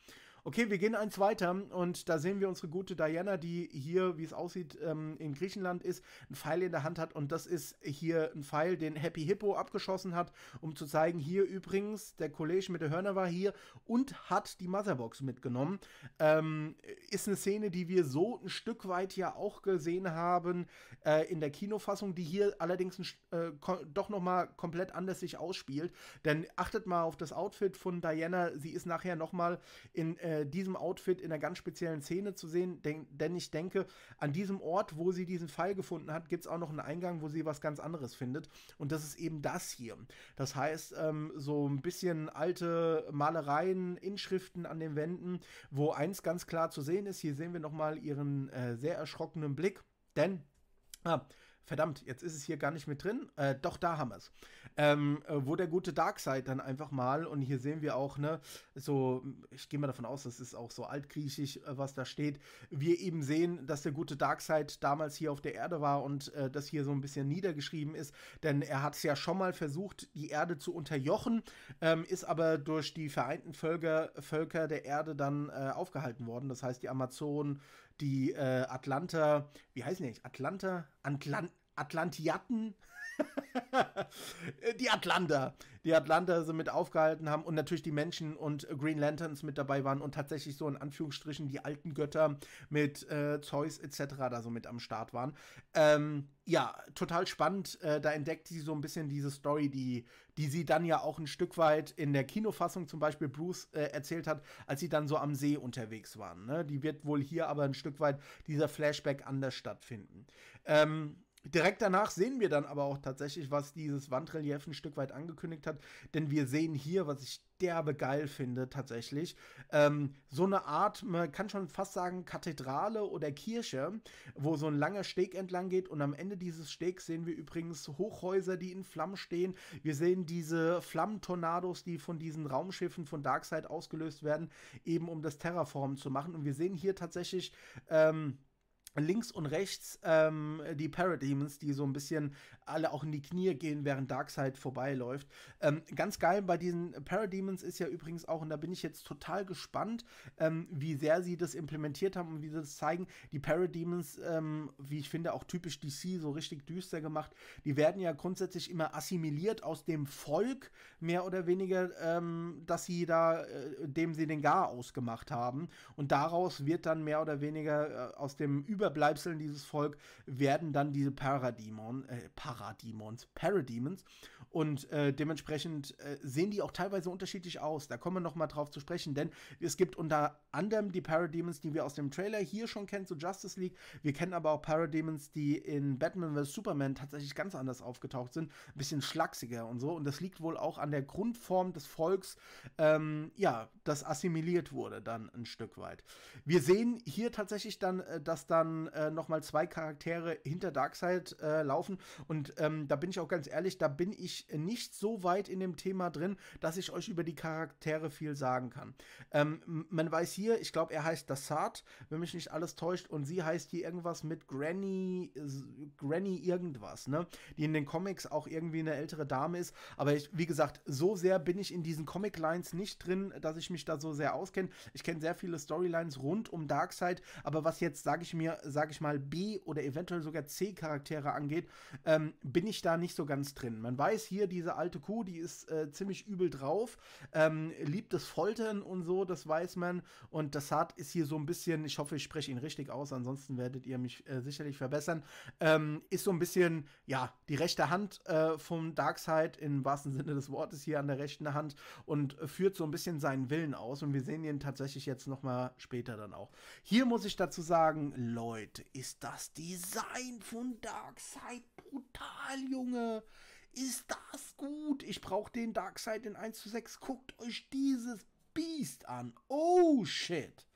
[SPEAKER 1] Okay, wir gehen eins weiter und da sehen wir unsere gute Diana, die hier, wie es aussieht, ähm, in Griechenland ist, einen Pfeil in der Hand hat und das ist hier ein Pfeil, den Happy Hippo abgeschossen hat, um zu zeigen, hier übrigens, der Kollege mit der Hörner war hier und hat die Motherbox mitgenommen. Ähm, ist eine Szene, die wir so ein Stück weit ja auch gesehen haben äh, in der Kinofassung, die hier allerdings ein, äh, doch nochmal komplett anders sich ausspielt. Denn achtet mal auf das Outfit von Diana, sie ist nachher nochmal in äh, äh, diesem Outfit in einer ganz speziellen Szene zu sehen, denn, denn ich denke, an diesem Ort, wo sie diesen Fall gefunden hat, gibt es auch noch einen Eingang, wo sie was ganz anderes findet. Und das ist eben das hier. Das heißt, ähm, so ein bisschen alte Malereien, Inschriften an den Wänden, wo eins ganz klar zu sehen ist. Hier sehen wir nochmal ihren äh, sehr erschrockenen Blick, denn. Ah, verdammt, jetzt ist es hier gar nicht mit drin. Äh, doch, da haben wir es. Ähm, äh, wo der gute Darkseid dann einfach mal, und hier sehen wir auch, ne, so, ich gehe mal davon aus, das ist auch so altgriechisch, äh, was da steht. Wir eben sehen, dass der gute Darkseid damals hier auf der Erde war und äh, das hier so ein bisschen niedergeschrieben ist, denn er hat es ja schon mal versucht, die Erde zu unterjochen, ähm, ist aber durch die Vereinten Völker, Völker der Erde dann äh, aufgehalten worden. Das heißt, die Amazonen die äh, Atlanta, wie heißen die eigentlich? Atlanta, Atlan Atlantiaten die Atlanta. Die Atlanta sie mit aufgehalten haben und natürlich die Menschen und Green Lanterns mit dabei waren und tatsächlich so in Anführungsstrichen die alten Götter mit äh, Zeus etc. da so mit am Start waren. Ähm, ja, total spannend. Äh, da entdeckt sie so ein bisschen diese Story, die, die sie dann ja auch ein Stück weit in der Kinofassung zum Beispiel Bruce äh, erzählt hat, als sie dann so am See unterwegs waren. Ne? Die wird wohl hier aber ein Stück weit dieser Flashback anders stattfinden. Ähm, Direkt danach sehen wir dann aber auch tatsächlich, was dieses Wandrelief ein Stück weit angekündigt hat, denn wir sehen hier, was ich derbe geil finde tatsächlich, ähm, so eine Art, man kann schon fast sagen Kathedrale oder Kirche, wo so ein langer Steg entlang geht und am Ende dieses Stegs sehen wir übrigens Hochhäuser, die in Flammen stehen. Wir sehen diese Flammentornados, die von diesen Raumschiffen von Darkseid ausgelöst werden, eben um das Terraformen zu machen und wir sehen hier tatsächlich ähm, links und rechts ähm, die Parademons, die so ein bisschen alle auch in die Knie gehen, während Darkseid vorbeiläuft. Ähm, ganz geil bei diesen Parademons ist ja übrigens auch, und da bin ich jetzt total gespannt, ähm, wie sehr sie das implementiert haben und wie sie das zeigen. Die Parademons, ähm, wie ich finde, auch typisch DC, so richtig düster gemacht, die werden ja grundsätzlich immer assimiliert aus dem Volk, mehr oder weniger, ähm, dass sie da, äh, dem sie den Gar ausgemacht haben. Und daraus wird dann mehr oder weniger äh, aus dem Überbleibseln dieses Volk werden dann diese Parademon, äh, Parademon Parademons, Parademons. Und äh, dementsprechend äh, sehen die auch teilweise unterschiedlich aus. Da kommen wir nochmal drauf zu sprechen, denn es gibt unter anderem die Parademons, die wir aus dem Trailer hier schon kennen zu Justice League. Wir kennen aber auch Parademons, die in Batman vs. Superman tatsächlich ganz anders aufgetaucht sind. Ein bisschen schlachsiger und so. Und das liegt wohl auch an der Grundform des Volks, ähm, ja, das assimiliert wurde dann ein Stück weit. Wir sehen hier tatsächlich dann, äh, dass dann äh, nochmal zwei Charaktere hinter Darkseid äh, laufen und und ähm, da bin ich auch ganz ehrlich, da bin ich nicht so weit in dem Thema drin, dass ich euch über die Charaktere viel sagen kann. Ähm, man weiß hier, ich glaube, er heißt Dassart, wenn mich nicht alles täuscht, und sie heißt hier irgendwas mit Granny, äh, Granny irgendwas, ne? Die in den Comics auch irgendwie eine ältere Dame ist. Aber ich, wie gesagt, so sehr bin ich in diesen Comic-Lines nicht drin, dass ich mich da so sehr auskenne. Ich kenne sehr viele Storylines rund um Darkseid, aber was jetzt, sage ich mir, sage ich mal, B oder eventuell sogar C-Charaktere angeht, ähm, bin ich da nicht so ganz drin. Man weiß hier, diese alte Kuh, die ist äh, ziemlich übel drauf, ähm, liebt das Foltern und so, das weiß man. Und das Hart ist hier so ein bisschen, ich hoffe, ich spreche ihn richtig aus, ansonsten werdet ihr mich äh, sicherlich verbessern, ähm, ist so ein bisschen, ja, die rechte Hand äh, vom Darkseid im wahrsten Sinne des Wortes hier an der rechten Hand und führt so ein bisschen seinen Willen aus. Und wir sehen ihn tatsächlich jetzt nochmal später dann auch. Hier muss ich dazu sagen, Leute, ist das Design von Darkseid brutal brutal, Junge. Ist das gut? Ich brauche den Darkseid in 1 zu 6. Guckt euch dieses Biest an. Oh shit.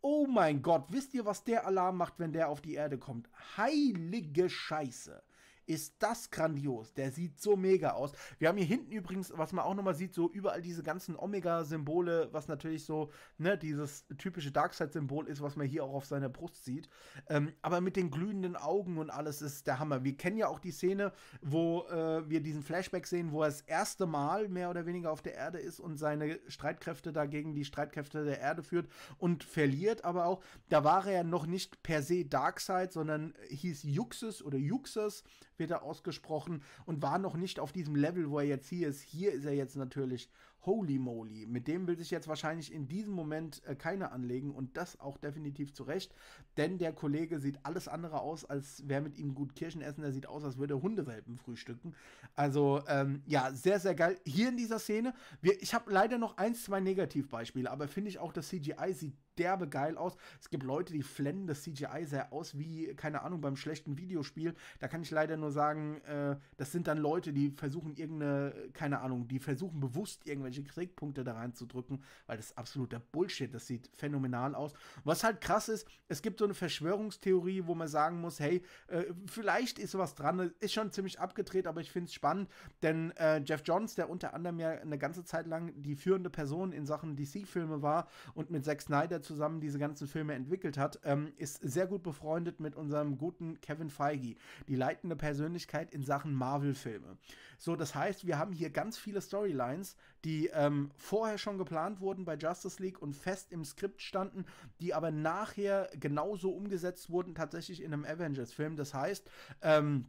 [SPEAKER 1] Oh mein Gott, wisst ihr, was der Alarm macht, wenn der auf die Erde kommt? Heilige Scheiße ist das grandios. Der sieht so mega aus. Wir haben hier hinten übrigens, was man auch nochmal sieht, so überall diese ganzen Omega-Symbole, was natürlich so, ne, dieses typische Darkseid-Symbol ist, was man hier auch auf seiner Brust sieht. Ähm, aber mit den glühenden Augen und alles ist der Hammer. Wir kennen ja auch die Szene, wo äh, wir diesen Flashback sehen, wo er das erste Mal mehr oder weniger auf der Erde ist und seine Streitkräfte dagegen die Streitkräfte der Erde führt und verliert aber auch. Da war er ja noch nicht per se Darkseid, sondern hieß Juxus oder Juxus, wird er ausgesprochen und war noch nicht auf diesem Level, wo er jetzt hier ist. Hier ist er jetzt natürlich holy moly. Mit dem will sich jetzt wahrscheinlich in diesem Moment äh, keiner anlegen und das auch definitiv zu Recht, denn der Kollege sieht alles andere aus, als wäre mit ihm gut Kirschen essen. Er sieht aus, als würde er Hundewelpen frühstücken. Also ähm, ja, sehr, sehr geil. Hier in dieser Szene, wir, ich habe leider noch ein, zwei Negativbeispiele, aber finde ich auch, das CGI sieht derbe geil aus. Es gibt Leute, die flennen das CGI sehr aus, wie, keine Ahnung, beim schlechten Videospiel. Da kann ich leider nur sagen, äh, das sind dann Leute, die versuchen irgendeine, keine Ahnung, die versuchen bewusst irgendwelche Kriegpunkte da reinzudrücken, weil das ist absoluter Bullshit. Das sieht phänomenal aus. Was halt krass ist, es gibt so eine Verschwörungstheorie, wo man sagen muss, hey, äh, vielleicht ist sowas dran, ist schon ziemlich abgedreht, aber ich finde es spannend, denn äh, Jeff Johns, der unter anderem ja eine ganze Zeit lang die führende Person in Sachen DC-Filme war und mit Zack Snyder zusammen diese ganzen Filme entwickelt hat, ähm, ist sehr gut befreundet mit unserem guten Kevin Feige, die leitende Persönlichkeit in Sachen Marvel-Filme. So, das heißt, wir haben hier ganz viele Storylines, die ähm, vorher schon geplant wurden bei Justice League und fest im Skript standen, die aber nachher genauso umgesetzt wurden, tatsächlich in einem Avengers-Film. Das heißt, ähm,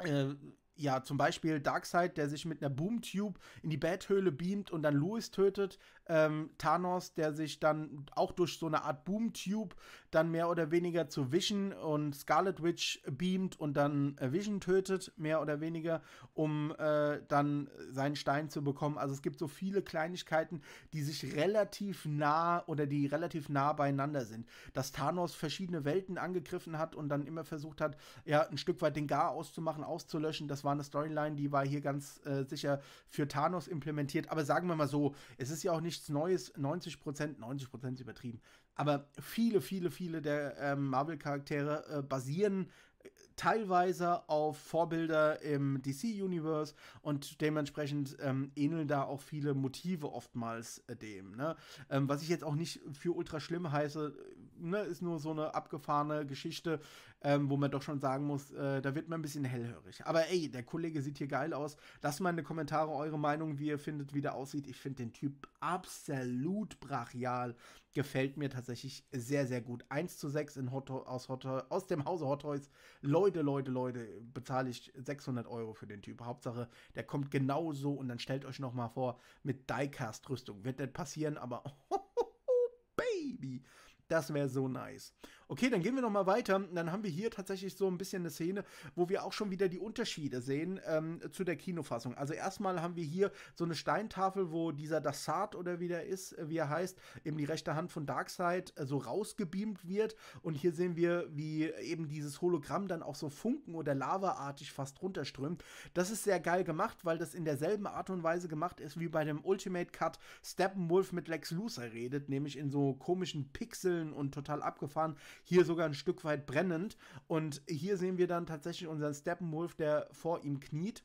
[SPEAKER 1] äh, ja, zum Beispiel Darkseid, der sich mit einer Boomtube in die Bathöhle beamt und dann Louis tötet ähm, Thanos, der sich dann auch durch so eine Art Boom-Tube dann mehr oder weniger zu Vision und Scarlet Witch beamt und dann äh, Vision tötet, mehr oder weniger, um äh, dann seinen Stein zu bekommen. Also es gibt so viele Kleinigkeiten, die sich relativ nah oder die relativ nah beieinander sind. Dass Thanos verschiedene Welten angegriffen hat und dann immer versucht hat, ja, ein Stück weit den Gar auszumachen, auszulöschen, das war eine Storyline, die war hier ganz äh, sicher für Thanos implementiert. Aber sagen wir mal so, es ist ja auch nicht nichts Neues, 90 Prozent, 90 Prozent übertrieben, aber viele, viele, viele der ähm, Marvel-Charaktere äh, basieren äh, teilweise auf Vorbilder im DC-Universe und dementsprechend ähm, ähneln da auch viele Motive oftmals äh, dem. Ne? Ähm, was ich jetzt auch nicht für ultra schlimm heiße, ne, ist nur so eine abgefahrene Geschichte, ähm, wo man doch schon sagen muss, äh, da wird man ein bisschen hellhörig. Aber ey, der Kollege sieht hier geil aus. Lasst mal in die Kommentare eure Meinung, wie ihr findet, wie der aussieht. Ich finde den Typ absolut brachial. Gefällt mir tatsächlich sehr, sehr gut. 1 zu 6 in Hot, aus, Hot, aus dem Hause Hot Toys. Leute, Leute, Leute, bezahle ich 600 Euro für den Typ. Hauptsache, der kommt genau so und dann stellt euch nochmal vor, mit Diecast-Rüstung. Wird nicht passieren, aber... Oh, oh, oh, Baby. Das wäre so nice. Okay, dann gehen wir nochmal weiter. dann haben wir hier tatsächlich so ein bisschen eine Szene, wo wir auch schon wieder die Unterschiede sehen ähm, zu der Kinofassung. Also erstmal haben wir hier so eine Steintafel, wo dieser Dassard oder wie der ist, äh, wie er heißt, eben die rechte Hand von Darkseid äh, so rausgebeamt wird. Und hier sehen wir, wie eben dieses Hologramm dann auch so funken oder lavaartig fast runterströmt. Das ist sehr geil gemacht, weil das in derselben Art und Weise gemacht ist wie bei dem Ultimate Cut Steppenwolf mit Lex Luthor redet, nämlich in so komischen Pixeln und total abgefahren hier sogar ein Stück weit brennend. Und hier sehen wir dann tatsächlich unseren Steppenwolf, der vor ihm kniet.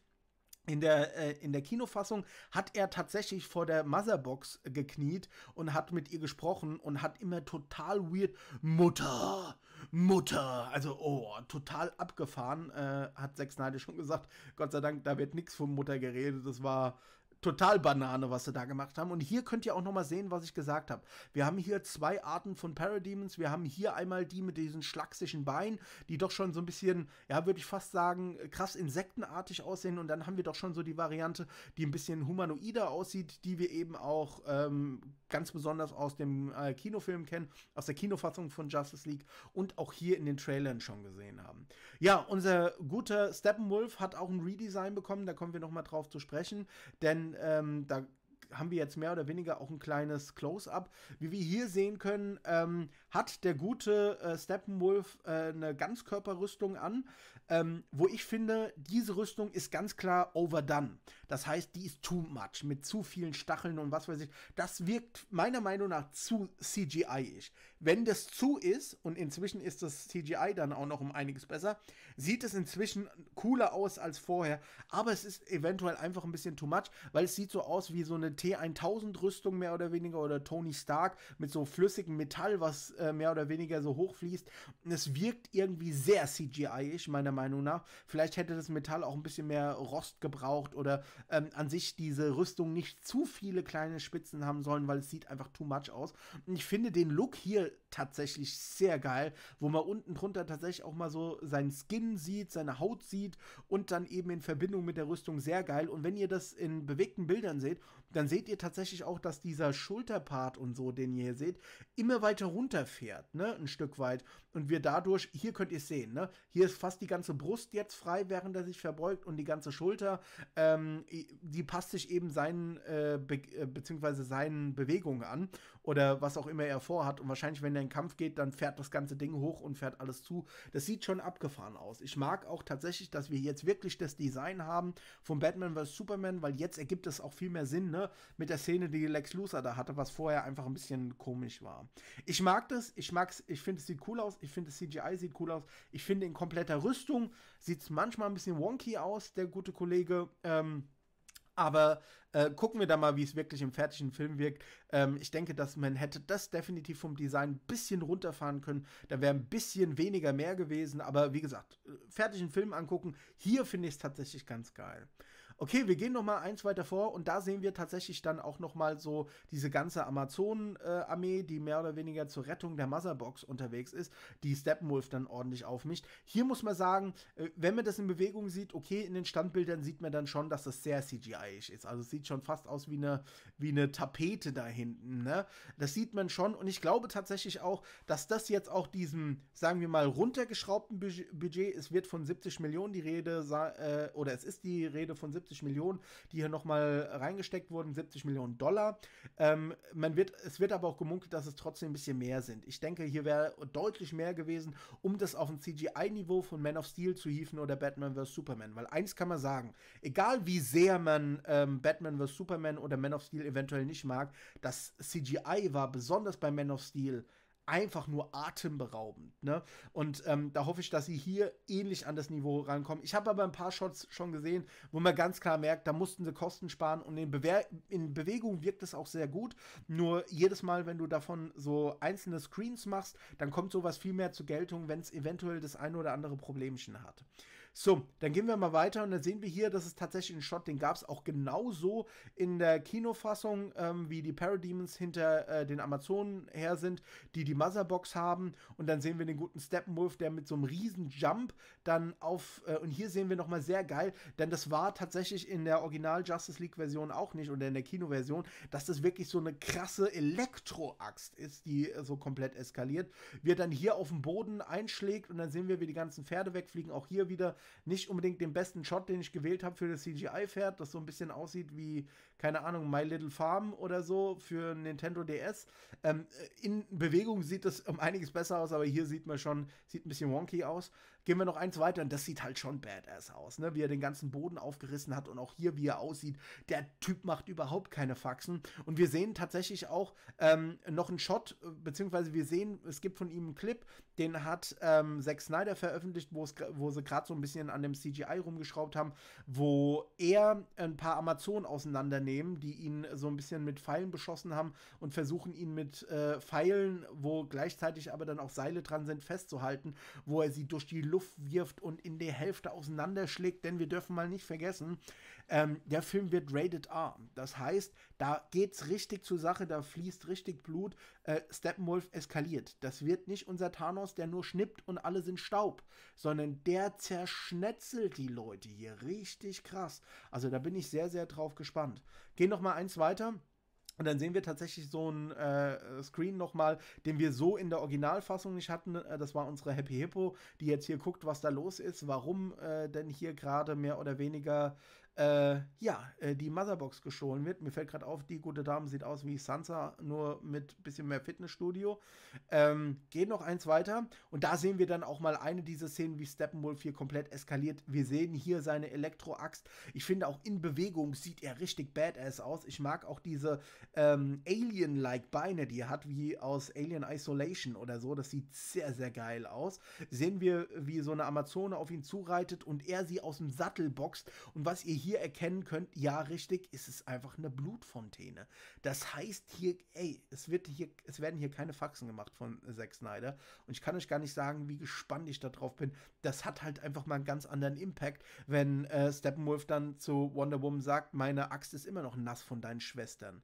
[SPEAKER 1] In der, äh, in der Kinofassung hat er tatsächlich vor der Motherbox gekniet und hat mit ihr gesprochen und hat immer total weird Mutter, Mutter, also oh, total abgefahren, äh, hat Zack Snyder schon gesagt. Gott sei Dank, da wird nichts von Mutter geredet. Das war total Banane, was sie da gemacht haben. Und hier könnt ihr auch nochmal sehen, was ich gesagt habe. Wir haben hier zwei Arten von Parademons. Wir haben hier einmal die mit diesen schlachsischen Beinen, die doch schon so ein bisschen, ja, würde ich fast sagen, krass insektenartig aussehen. Und dann haben wir doch schon so die Variante, die ein bisschen humanoider aussieht, die wir eben auch ähm, ganz besonders aus dem äh, Kinofilm kennen, aus der Kinofassung von Justice League und auch hier in den Trailern schon gesehen haben. Ja, unser guter Steppenwolf hat auch ein Redesign bekommen. Da kommen wir nochmal drauf zu sprechen. Denn ähm, da haben wir jetzt mehr oder weniger auch ein kleines Close-up. Wie wir hier sehen können, ähm, hat der gute äh, Steppenwolf äh, eine Ganzkörperrüstung an, ähm, wo ich finde, diese Rüstung ist ganz klar overdone. Das heißt, die ist too much mit zu vielen Stacheln und was weiß ich. Das wirkt meiner Meinung nach zu CGI-isch. Wenn das zu ist, und inzwischen ist das CGI dann auch noch um einiges besser, sieht es inzwischen cooler aus als vorher. Aber es ist eventuell einfach ein bisschen too much, weil es sieht so aus wie so eine T1000-Rüstung mehr oder weniger oder Tony Stark mit so flüssigem Metall, was äh, mehr oder weniger so hochfließt. Es wirkt irgendwie sehr CGI-isch, meiner Meinung nach. Vielleicht hätte das Metall auch ein bisschen mehr Rost gebraucht oder ähm, an sich diese Rüstung nicht zu viele kleine Spitzen haben sollen, weil es sieht einfach too much aus. Und ich finde den Look hier tatsächlich sehr geil, wo man unten drunter tatsächlich auch mal so seinen Skin sieht, seine Haut sieht und dann eben in Verbindung mit der Rüstung sehr geil. Und wenn ihr das in bewegten Bildern seht, dann seht ihr tatsächlich auch, dass dieser Schulterpart und so, den ihr hier seht, immer weiter runterfährt, ne, ein Stück weit. Und wir dadurch, hier könnt ihr es sehen, ne, hier ist fast die ganze Brust jetzt frei, während er sich verbeugt und die ganze Schulter, ähm, die passt sich eben seinen, äh, be äh, beziehungsweise seinen Bewegungen an oder was auch immer er vorhat. Und wahrscheinlich, wenn er in den Kampf geht, dann fährt das ganze Ding hoch und fährt alles zu. Das sieht schon abgefahren aus. Ich mag auch tatsächlich, dass wir jetzt wirklich das Design haben von Batman vs. Superman, weil jetzt ergibt es auch viel mehr Sinn, ne? Mit der Szene, die Lex Luthor da hatte, was vorher einfach ein bisschen komisch war. Ich mag das, ich mag's, ich finde es sieht cool aus, ich finde das CGI sieht cool aus, ich finde in kompletter Rüstung sieht es manchmal ein bisschen wonky aus, der gute Kollege. Ähm, aber äh, gucken wir da mal, wie es wirklich im fertigen Film wirkt. Ähm, ich denke, dass man hätte das definitiv vom Design ein bisschen runterfahren können. Da wäre ein bisschen weniger mehr gewesen. Aber wie gesagt, äh, fertigen Film angucken, hier finde ich es tatsächlich ganz geil okay, wir gehen noch mal eins weiter vor und da sehen wir tatsächlich dann auch noch mal so diese ganze Amazonen-Armee, äh, die mehr oder weniger zur Rettung der Motherbox unterwegs ist, die Steppenwolf dann ordentlich aufmischt. Hier muss man sagen, äh, wenn man das in Bewegung sieht, okay, in den Standbildern sieht man dann schon, dass das sehr CGI-isch ist. Also es sieht schon fast aus wie eine, wie eine Tapete da hinten. Ne? Das sieht man schon und ich glaube tatsächlich auch, dass das jetzt auch diesem, sagen wir mal, runtergeschraubten Budget, es wird von 70 Millionen die Rede, äh, oder es ist die Rede von 70 70 Millionen, die hier nochmal reingesteckt wurden, 70 Millionen Dollar. Ähm, man wird, es wird aber auch gemunkelt, dass es trotzdem ein bisschen mehr sind. Ich denke, hier wäre deutlich mehr gewesen, um das auf ein CGI-Niveau von Man of Steel zu hieven oder Batman vs. Superman. Weil eins kann man sagen, egal wie sehr man ähm, Batman vs. Superman oder Man of Steel eventuell nicht mag, das CGI war besonders bei Man of Steel einfach nur atemberaubend. Ne? Und ähm, da hoffe ich, dass sie hier ähnlich an das Niveau rankommen. Ich habe aber ein paar Shots schon gesehen, wo man ganz klar merkt, da mussten sie Kosten sparen und in, Bewe in Bewegung wirkt es auch sehr gut. Nur jedes Mal, wenn du davon so einzelne Screens machst, dann kommt sowas viel mehr zur Geltung, wenn es eventuell das ein oder andere Problemchen hat. So, dann gehen wir mal weiter und dann sehen wir hier, dass es tatsächlich einen Shot, den gab es auch genauso in der Kinofassung, ähm, wie die Parademons hinter äh, den Amazonen her sind, die die Motherbox haben. Und dann sehen wir den guten Steppenwolf, der mit so einem riesen Jump dann auf, äh, und hier sehen wir nochmal sehr geil, denn das war tatsächlich in der Original Justice League Version auch nicht oder in der Kinoversion, dass das wirklich so eine krasse Elektroaxt ist, die äh, so komplett eskaliert, wird dann hier auf dem Boden einschlägt und dann sehen wir, wie die ganzen Pferde wegfliegen, auch hier wieder nicht unbedingt den besten Shot, den ich gewählt habe für das CGI-Pferd, das so ein bisschen aussieht wie keine Ahnung, My Little Farm oder so für Nintendo DS. Ähm, in Bewegung sieht das um einiges besser aus, aber hier sieht man schon, sieht ein bisschen wonky aus. Gehen wir noch eins weiter und das sieht halt schon badass aus, ne? Wie er den ganzen Boden aufgerissen hat und auch hier, wie er aussieht. Der Typ macht überhaupt keine Faxen. Und wir sehen tatsächlich auch ähm, noch einen Shot, beziehungsweise wir sehen, es gibt von ihm einen Clip, den hat ähm, Zack Snyder veröffentlicht, wo sie gerade so ein bisschen an dem CGI rumgeschraubt haben, wo er ein paar Amazonen auseinandernehmen nehmen, die ihn so ein bisschen mit Pfeilen beschossen haben und versuchen ihn mit äh, Pfeilen, wo gleichzeitig aber dann auch Seile dran sind, festzuhalten, wo er sie durch die Luft wirft und in die Hälfte auseinanderschlägt, denn wir dürfen mal nicht vergessen, ähm, der Film wird rated R. Das heißt, da geht's richtig zur Sache, da fließt richtig Blut. Äh, Steppenwolf eskaliert. Das wird nicht unser Thanos, der nur schnippt und alle sind Staub, sondern der zerschnetzelt die Leute hier richtig krass. Also da bin ich sehr, sehr drauf gespannt. Gehen noch mal eins weiter. Und dann sehen wir tatsächlich so einen äh, Screen nochmal, den wir so in der Originalfassung nicht hatten. Äh, das war unsere Happy Hippo, die jetzt hier guckt, was da los ist, warum äh, denn hier gerade mehr oder weniger äh, ja, äh, die Motherbox gestohlen wird. Mir fällt gerade auf, die gute Dame sieht aus wie Sansa, nur mit bisschen mehr Fitnessstudio. Ähm, geht noch eins weiter und da sehen wir dann auch mal eine dieser Szenen, wie Steppenwolf hier komplett eskaliert. Wir sehen hier seine Elektroaxt. Ich finde auch in Bewegung sieht er richtig badass aus. Ich mag auch diese ähm, Alien-like Beine, die er hat, wie aus Alien Isolation oder so. Das sieht sehr, sehr geil aus. Sehen wir, wie so eine Amazone auf ihn zureitet und er sie aus dem Sattel boxt. Und was ihr hier erkennen könnt, ja, richtig, ist es einfach eine Blutfontäne. Das heißt hier, ey, es, wird hier, es werden hier keine Faxen gemacht von Zack Snyder. Und ich kann euch gar nicht sagen, wie gespannt ich darauf bin. Das hat halt einfach mal einen ganz anderen Impact, wenn äh, Steppenwolf dann zu Wonder Woman sagt, meine Axt ist immer noch nass von deinen Schwestern.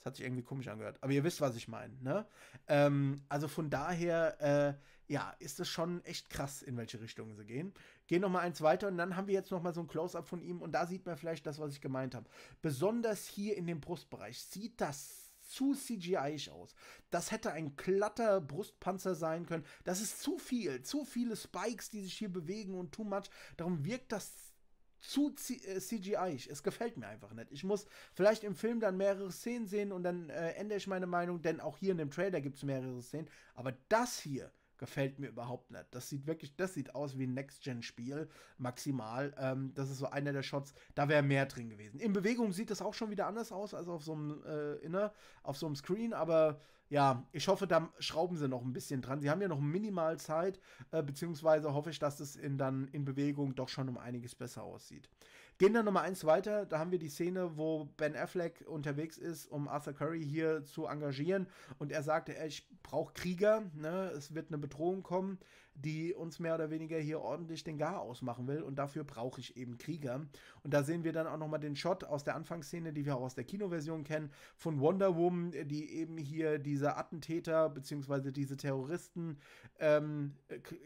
[SPEAKER 1] Das hat sich irgendwie komisch angehört. Aber ihr wisst, was ich meine. Ne? Ähm, also von daher, äh, ja, ist es schon echt krass, in welche Richtung sie gehen. Gehen noch mal eins weiter und dann haben wir jetzt noch mal so ein Close-up von ihm und da sieht man vielleicht das, was ich gemeint habe. Besonders hier in dem Brustbereich sieht das zu CGI-ig aus. Das hätte ein glatter Brustpanzer sein können. Das ist zu viel, zu viele Spikes, die sich hier bewegen und too much. Darum wirkt das zu CGI. Äh, -isch. Es gefällt mir einfach nicht. Ich muss vielleicht im Film dann mehrere Szenen sehen und dann äh, ändere ich meine Meinung, denn auch hier in dem Trailer gibt es mehrere Szenen. Aber das hier gefällt mir überhaupt nicht. Das sieht wirklich, das sieht aus wie ein Next-Gen-Spiel, maximal. Ähm, das ist so einer der Shots, da wäre mehr drin gewesen. In Bewegung sieht das auch schon wieder anders aus als auf so einem, äh, inner, auf so einem Screen, aber ja, ich hoffe, da schrauben sie noch ein bisschen dran. Sie haben ja noch minimal Zeit, äh, beziehungsweise hoffe ich, dass es in, dann in Bewegung doch schon um einiges besser aussieht. Gehen dann nochmal eins weiter. Da haben wir die Szene, wo Ben Affleck unterwegs ist, um Arthur Curry hier zu engagieren. Und er sagte, ey, ich brauche Krieger. Ne? Es wird eine Bedrohung kommen, die uns mehr oder weniger hier ordentlich den Gar ausmachen will. Und dafür brauche ich eben Krieger. Und da sehen wir dann auch nochmal den Shot aus der Anfangsszene, die wir auch aus der Kinoversion kennen, von Wonder Woman, die eben hier diese Attentäter bzw. diese Terroristen ähm,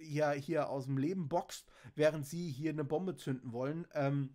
[SPEAKER 1] ja, hier aus dem Leben boxt, während sie hier eine Bombe zünden wollen. Ähm,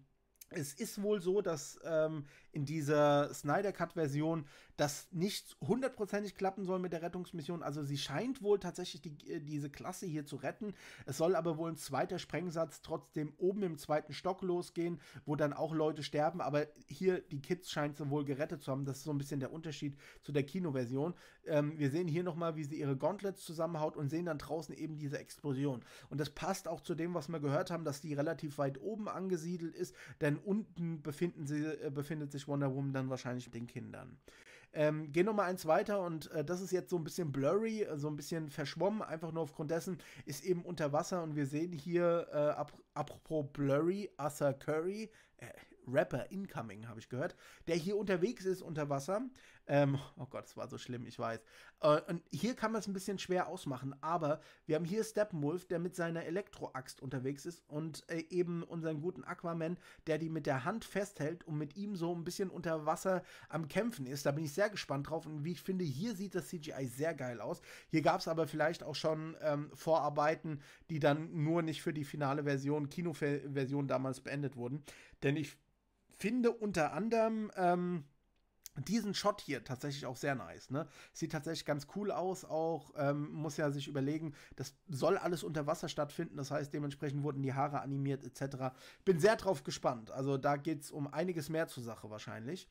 [SPEAKER 1] es ist wohl so, dass ähm, in dieser Snyder Cut-Version dass nichts hundertprozentig klappen soll mit der Rettungsmission. Also sie scheint wohl tatsächlich die, äh, diese Klasse hier zu retten. Es soll aber wohl ein zweiter Sprengsatz trotzdem oben im zweiten Stock losgehen, wo dann auch Leute sterben. Aber hier die Kids scheint sie wohl gerettet zu haben. Das ist so ein bisschen der Unterschied zu der Kinoversion. Ähm, wir sehen hier nochmal, wie sie ihre Gauntlets zusammenhaut und sehen dann draußen eben diese Explosion. Und das passt auch zu dem, was wir gehört haben, dass die relativ weit oben angesiedelt ist, denn unten befinden sie, äh, befindet sich sich Wonder Woman dann wahrscheinlich mit den Kindern. Ähm, gehen nochmal eins weiter und äh, das ist jetzt so ein bisschen blurry, äh, so ein bisschen verschwommen, einfach nur aufgrund dessen, ist eben unter Wasser und wir sehen hier, äh, ap apropos blurry, Arthur Curry, äh, Rapper Incoming, habe ich gehört, der hier unterwegs ist unter Wasser ähm, oh Gott, es war so schlimm, ich weiß. Äh, und hier kann man es ein bisschen schwer ausmachen, aber wir haben hier Steppenwolf, der mit seiner Elektroaxt unterwegs ist und äh, eben unseren guten Aquaman, der die mit der Hand festhält und mit ihm so ein bisschen unter Wasser am Kämpfen ist. Da bin ich sehr gespannt drauf und wie ich finde, hier sieht das CGI sehr geil aus. Hier gab es aber vielleicht auch schon ähm, Vorarbeiten, die dann nur nicht für die finale Version, Kinoversion damals beendet wurden. Denn ich finde unter anderem, ähm, diesen Shot hier tatsächlich auch sehr nice. Ne? Sieht tatsächlich ganz cool aus, auch ähm, muss ja sich überlegen, das soll alles unter Wasser stattfinden, das heißt, dementsprechend wurden die Haare animiert etc. Bin sehr drauf gespannt, also da geht es um einiges mehr zur Sache wahrscheinlich.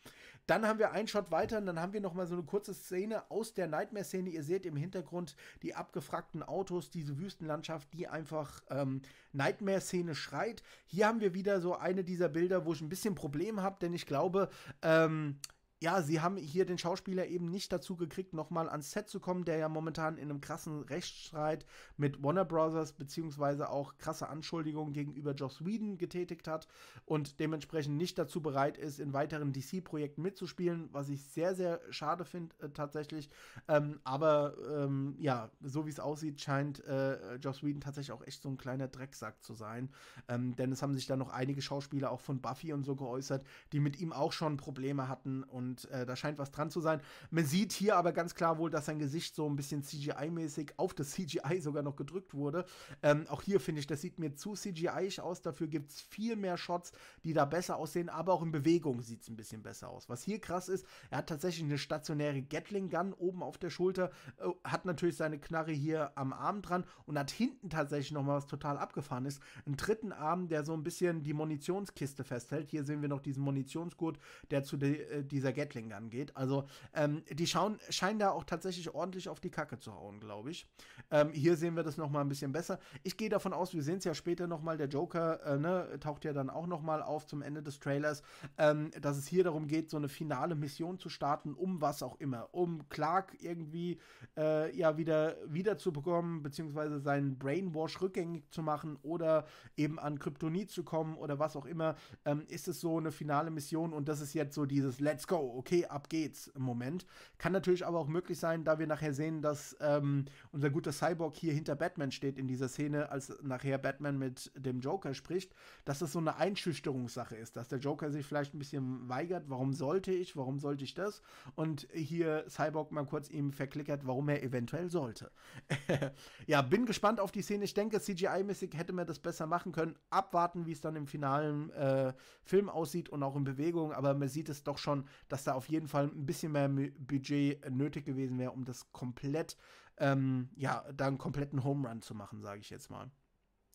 [SPEAKER 1] Dann haben wir einen Shot weiter und dann haben wir nochmal so eine kurze Szene aus der Nightmare-Szene. Ihr seht im Hintergrund die abgefragten Autos, diese Wüstenlandschaft, die einfach ähm, Nightmare-Szene schreit. Hier haben wir wieder so eine dieser Bilder, wo ich ein bisschen Problem habe, denn ich glaube, ähm, ja, sie haben hier den Schauspieler eben nicht dazu gekriegt, nochmal ans Set zu kommen, der ja momentan in einem krassen Rechtsstreit mit Warner Brothers beziehungsweise auch krasse Anschuldigungen gegenüber Joss Whedon getätigt hat und dementsprechend nicht dazu bereit ist, in weiteren DC-Projekten mitzuspielen, was ich sehr, sehr schade finde äh, tatsächlich. Ähm, aber ähm, ja, so wie es aussieht, scheint äh, Joss Whedon tatsächlich auch echt so ein kleiner Drecksack zu sein. Ähm, denn es haben sich da noch einige Schauspieler auch von Buffy und so geäußert, die mit ihm auch schon Probleme hatten und und äh, da scheint was dran zu sein. Man sieht hier aber ganz klar wohl, dass sein Gesicht so ein bisschen CGI-mäßig auf das CGI sogar noch gedrückt wurde. Ähm, auch hier finde ich, das sieht mir zu CGI aus. Dafür gibt es viel mehr Shots, die da besser aussehen, aber auch in Bewegung sieht es ein bisschen besser aus. Was hier krass ist, er hat tatsächlich eine stationäre Gatling-Gun oben auf der Schulter, äh, hat natürlich seine Knarre hier am Arm dran und hat hinten tatsächlich nochmal was total abgefahren ist. Einen dritten Arm, der so ein bisschen die Munitionskiste festhält. Hier sehen wir noch diesen Munitionsgurt, der zu de, äh, dieser Gatling angeht. Also ähm, die schauen, scheinen da auch tatsächlich ordentlich auf die Kacke zu hauen, glaube ich. Ähm, hier sehen wir das nochmal ein bisschen besser. Ich gehe davon aus, wir sehen es ja später nochmal, der Joker äh, ne, taucht ja dann auch nochmal auf zum Ende des Trailers, ähm, dass es hier darum geht, so eine finale Mission zu starten, um was auch immer, um Clark irgendwie äh, ja wieder wiederzubekommen, beziehungsweise seinen Brainwash rückgängig zu machen oder eben an Kryptonit zu kommen oder was auch immer, ähm, ist es so eine finale Mission und das ist jetzt so dieses Let's go, okay, ab geht's im Moment. Kann natürlich aber auch möglich sein, da wir nachher sehen, dass ähm, unser guter Cyborg hier hinter Batman steht in dieser Szene, als nachher Batman mit dem Joker spricht, dass das so eine Einschüchterungssache ist, dass der Joker sich vielleicht ein bisschen weigert, warum sollte ich, warum sollte ich das? Und hier Cyborg mal kurz ihm verklickert, warum er eventuell sollte. ja, bin gespannt auf die Szene. Ich denke, CGI-mäßig hätte man das besser machen können. Abwarten, wie es dann im finalen äh, Film aussieht und auch in Bewegung, aber man sieht es doch schon, dass dass da auf jeden Fall ein bisschen mehr Budget nötig gewesen wäre, um das komplett, ähm, ja, da einen kompletten Home Run zu machen, sage ich jetzt mal.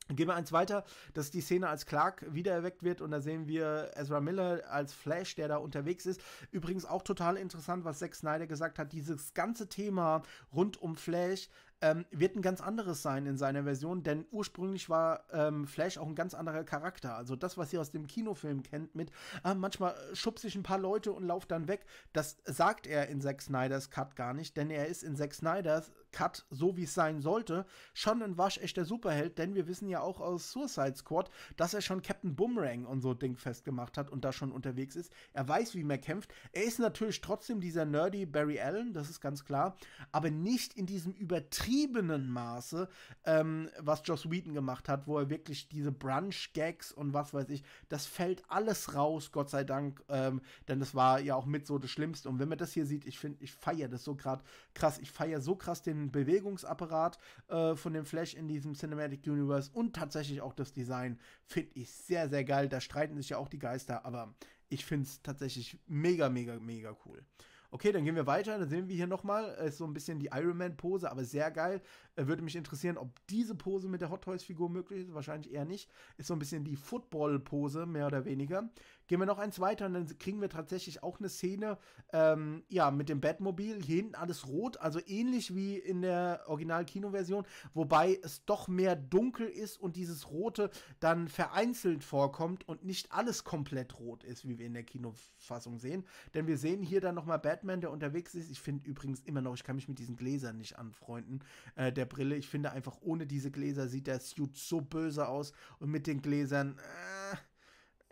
[SPEAKER 1] Gehen wir eins weiter, dass die Szene als Clark wiedererweckt wird und da sehen wir Ezra Miller als Flash, der da unterwegs ist. Übrigens auch total interessant, was Zack Snyder gesagt hat, dieses ganze Thema rund um Flash ähm, wird ein ganz anderes sein in seiner Version, denn ursprünglich war ähm, Flash auch ein ganz anderer Charakter. Also das, was ihr aus dem Kinofilm kennt mit, ah, manchmal äh, schubse ich ein paar Leute und laufe dann weg, das sagt er in Zack Snyders Cut gar nicht, denn er ist in Zack Snyders Cut, so wie es sein sollte, schon ein waschechter Superheld, denn wir wissen ja auch aus Suicide Squad, dass er schon Captain Boomerang und so Ding festgemacht hat und da schon unterwegs ist. Er weiß, wie man kämpft. Er ist natürlich trotzdem dieser nerdy Barry Allen, das ist ganz klar, aber nicht in diesem übertriebenen Maße, ähm, was Joss Whedon gemacht hat, wo er wirklich diese Brunch-Gags und was weiß ich, das fällt alles raus, Gott sei Dank, ähm, denn das war ja auch mit so das Schlimmste. Und wenn man das hier sieht, ich finde, ich feiere das so gerade krass. Ich feiere so krass den Bewegungsapparat äh, von dem Flash in diesem Cinematic Universe und tatsächlich auch das Design finde ich sehr, sehr geil. Da streiten sich ja auch die Geister, aber ich finde es tatsächlich mega, mega, mega cool. Okay, dann gehen wir weiter. Dann sehen wir hier nochmal, ist äh, so ein bisschen die Iron Man Pose, aber sehr geil. Äh, würde mich interessieren, ob diese Pose mit der Hot Toys-Figur möglich ist. Wahrscheinlich eher nicht. Ist so ein bisschen die Football-Pose, mehr oder weniger. Gehen wir noch eins weiter und dann kriegen wir tatsächlich auch eine Szene, ähm, ja, mit dem Batmobil. Hier hinten alles rot, also ähnlich wie in der original kinoversion wobei es doch mehr dunkel ist und dieses Rote dann vereinzelt vorkommt und nicht alles komplett rot ist, wie wir in der Kinofassung sehen. Denn wir sehen hier dann nochmal Batman, der unterwegs ist. Ich finde übrigens immer noch, ich kann mich mit diesen Gläsern nicht anfreunden. Äh, der der Brille. Ich finde einfach, ohne diese Gläser sieht der Suit so böse aus und mit den Gläsern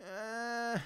[SPEAKER 1] äh, äh,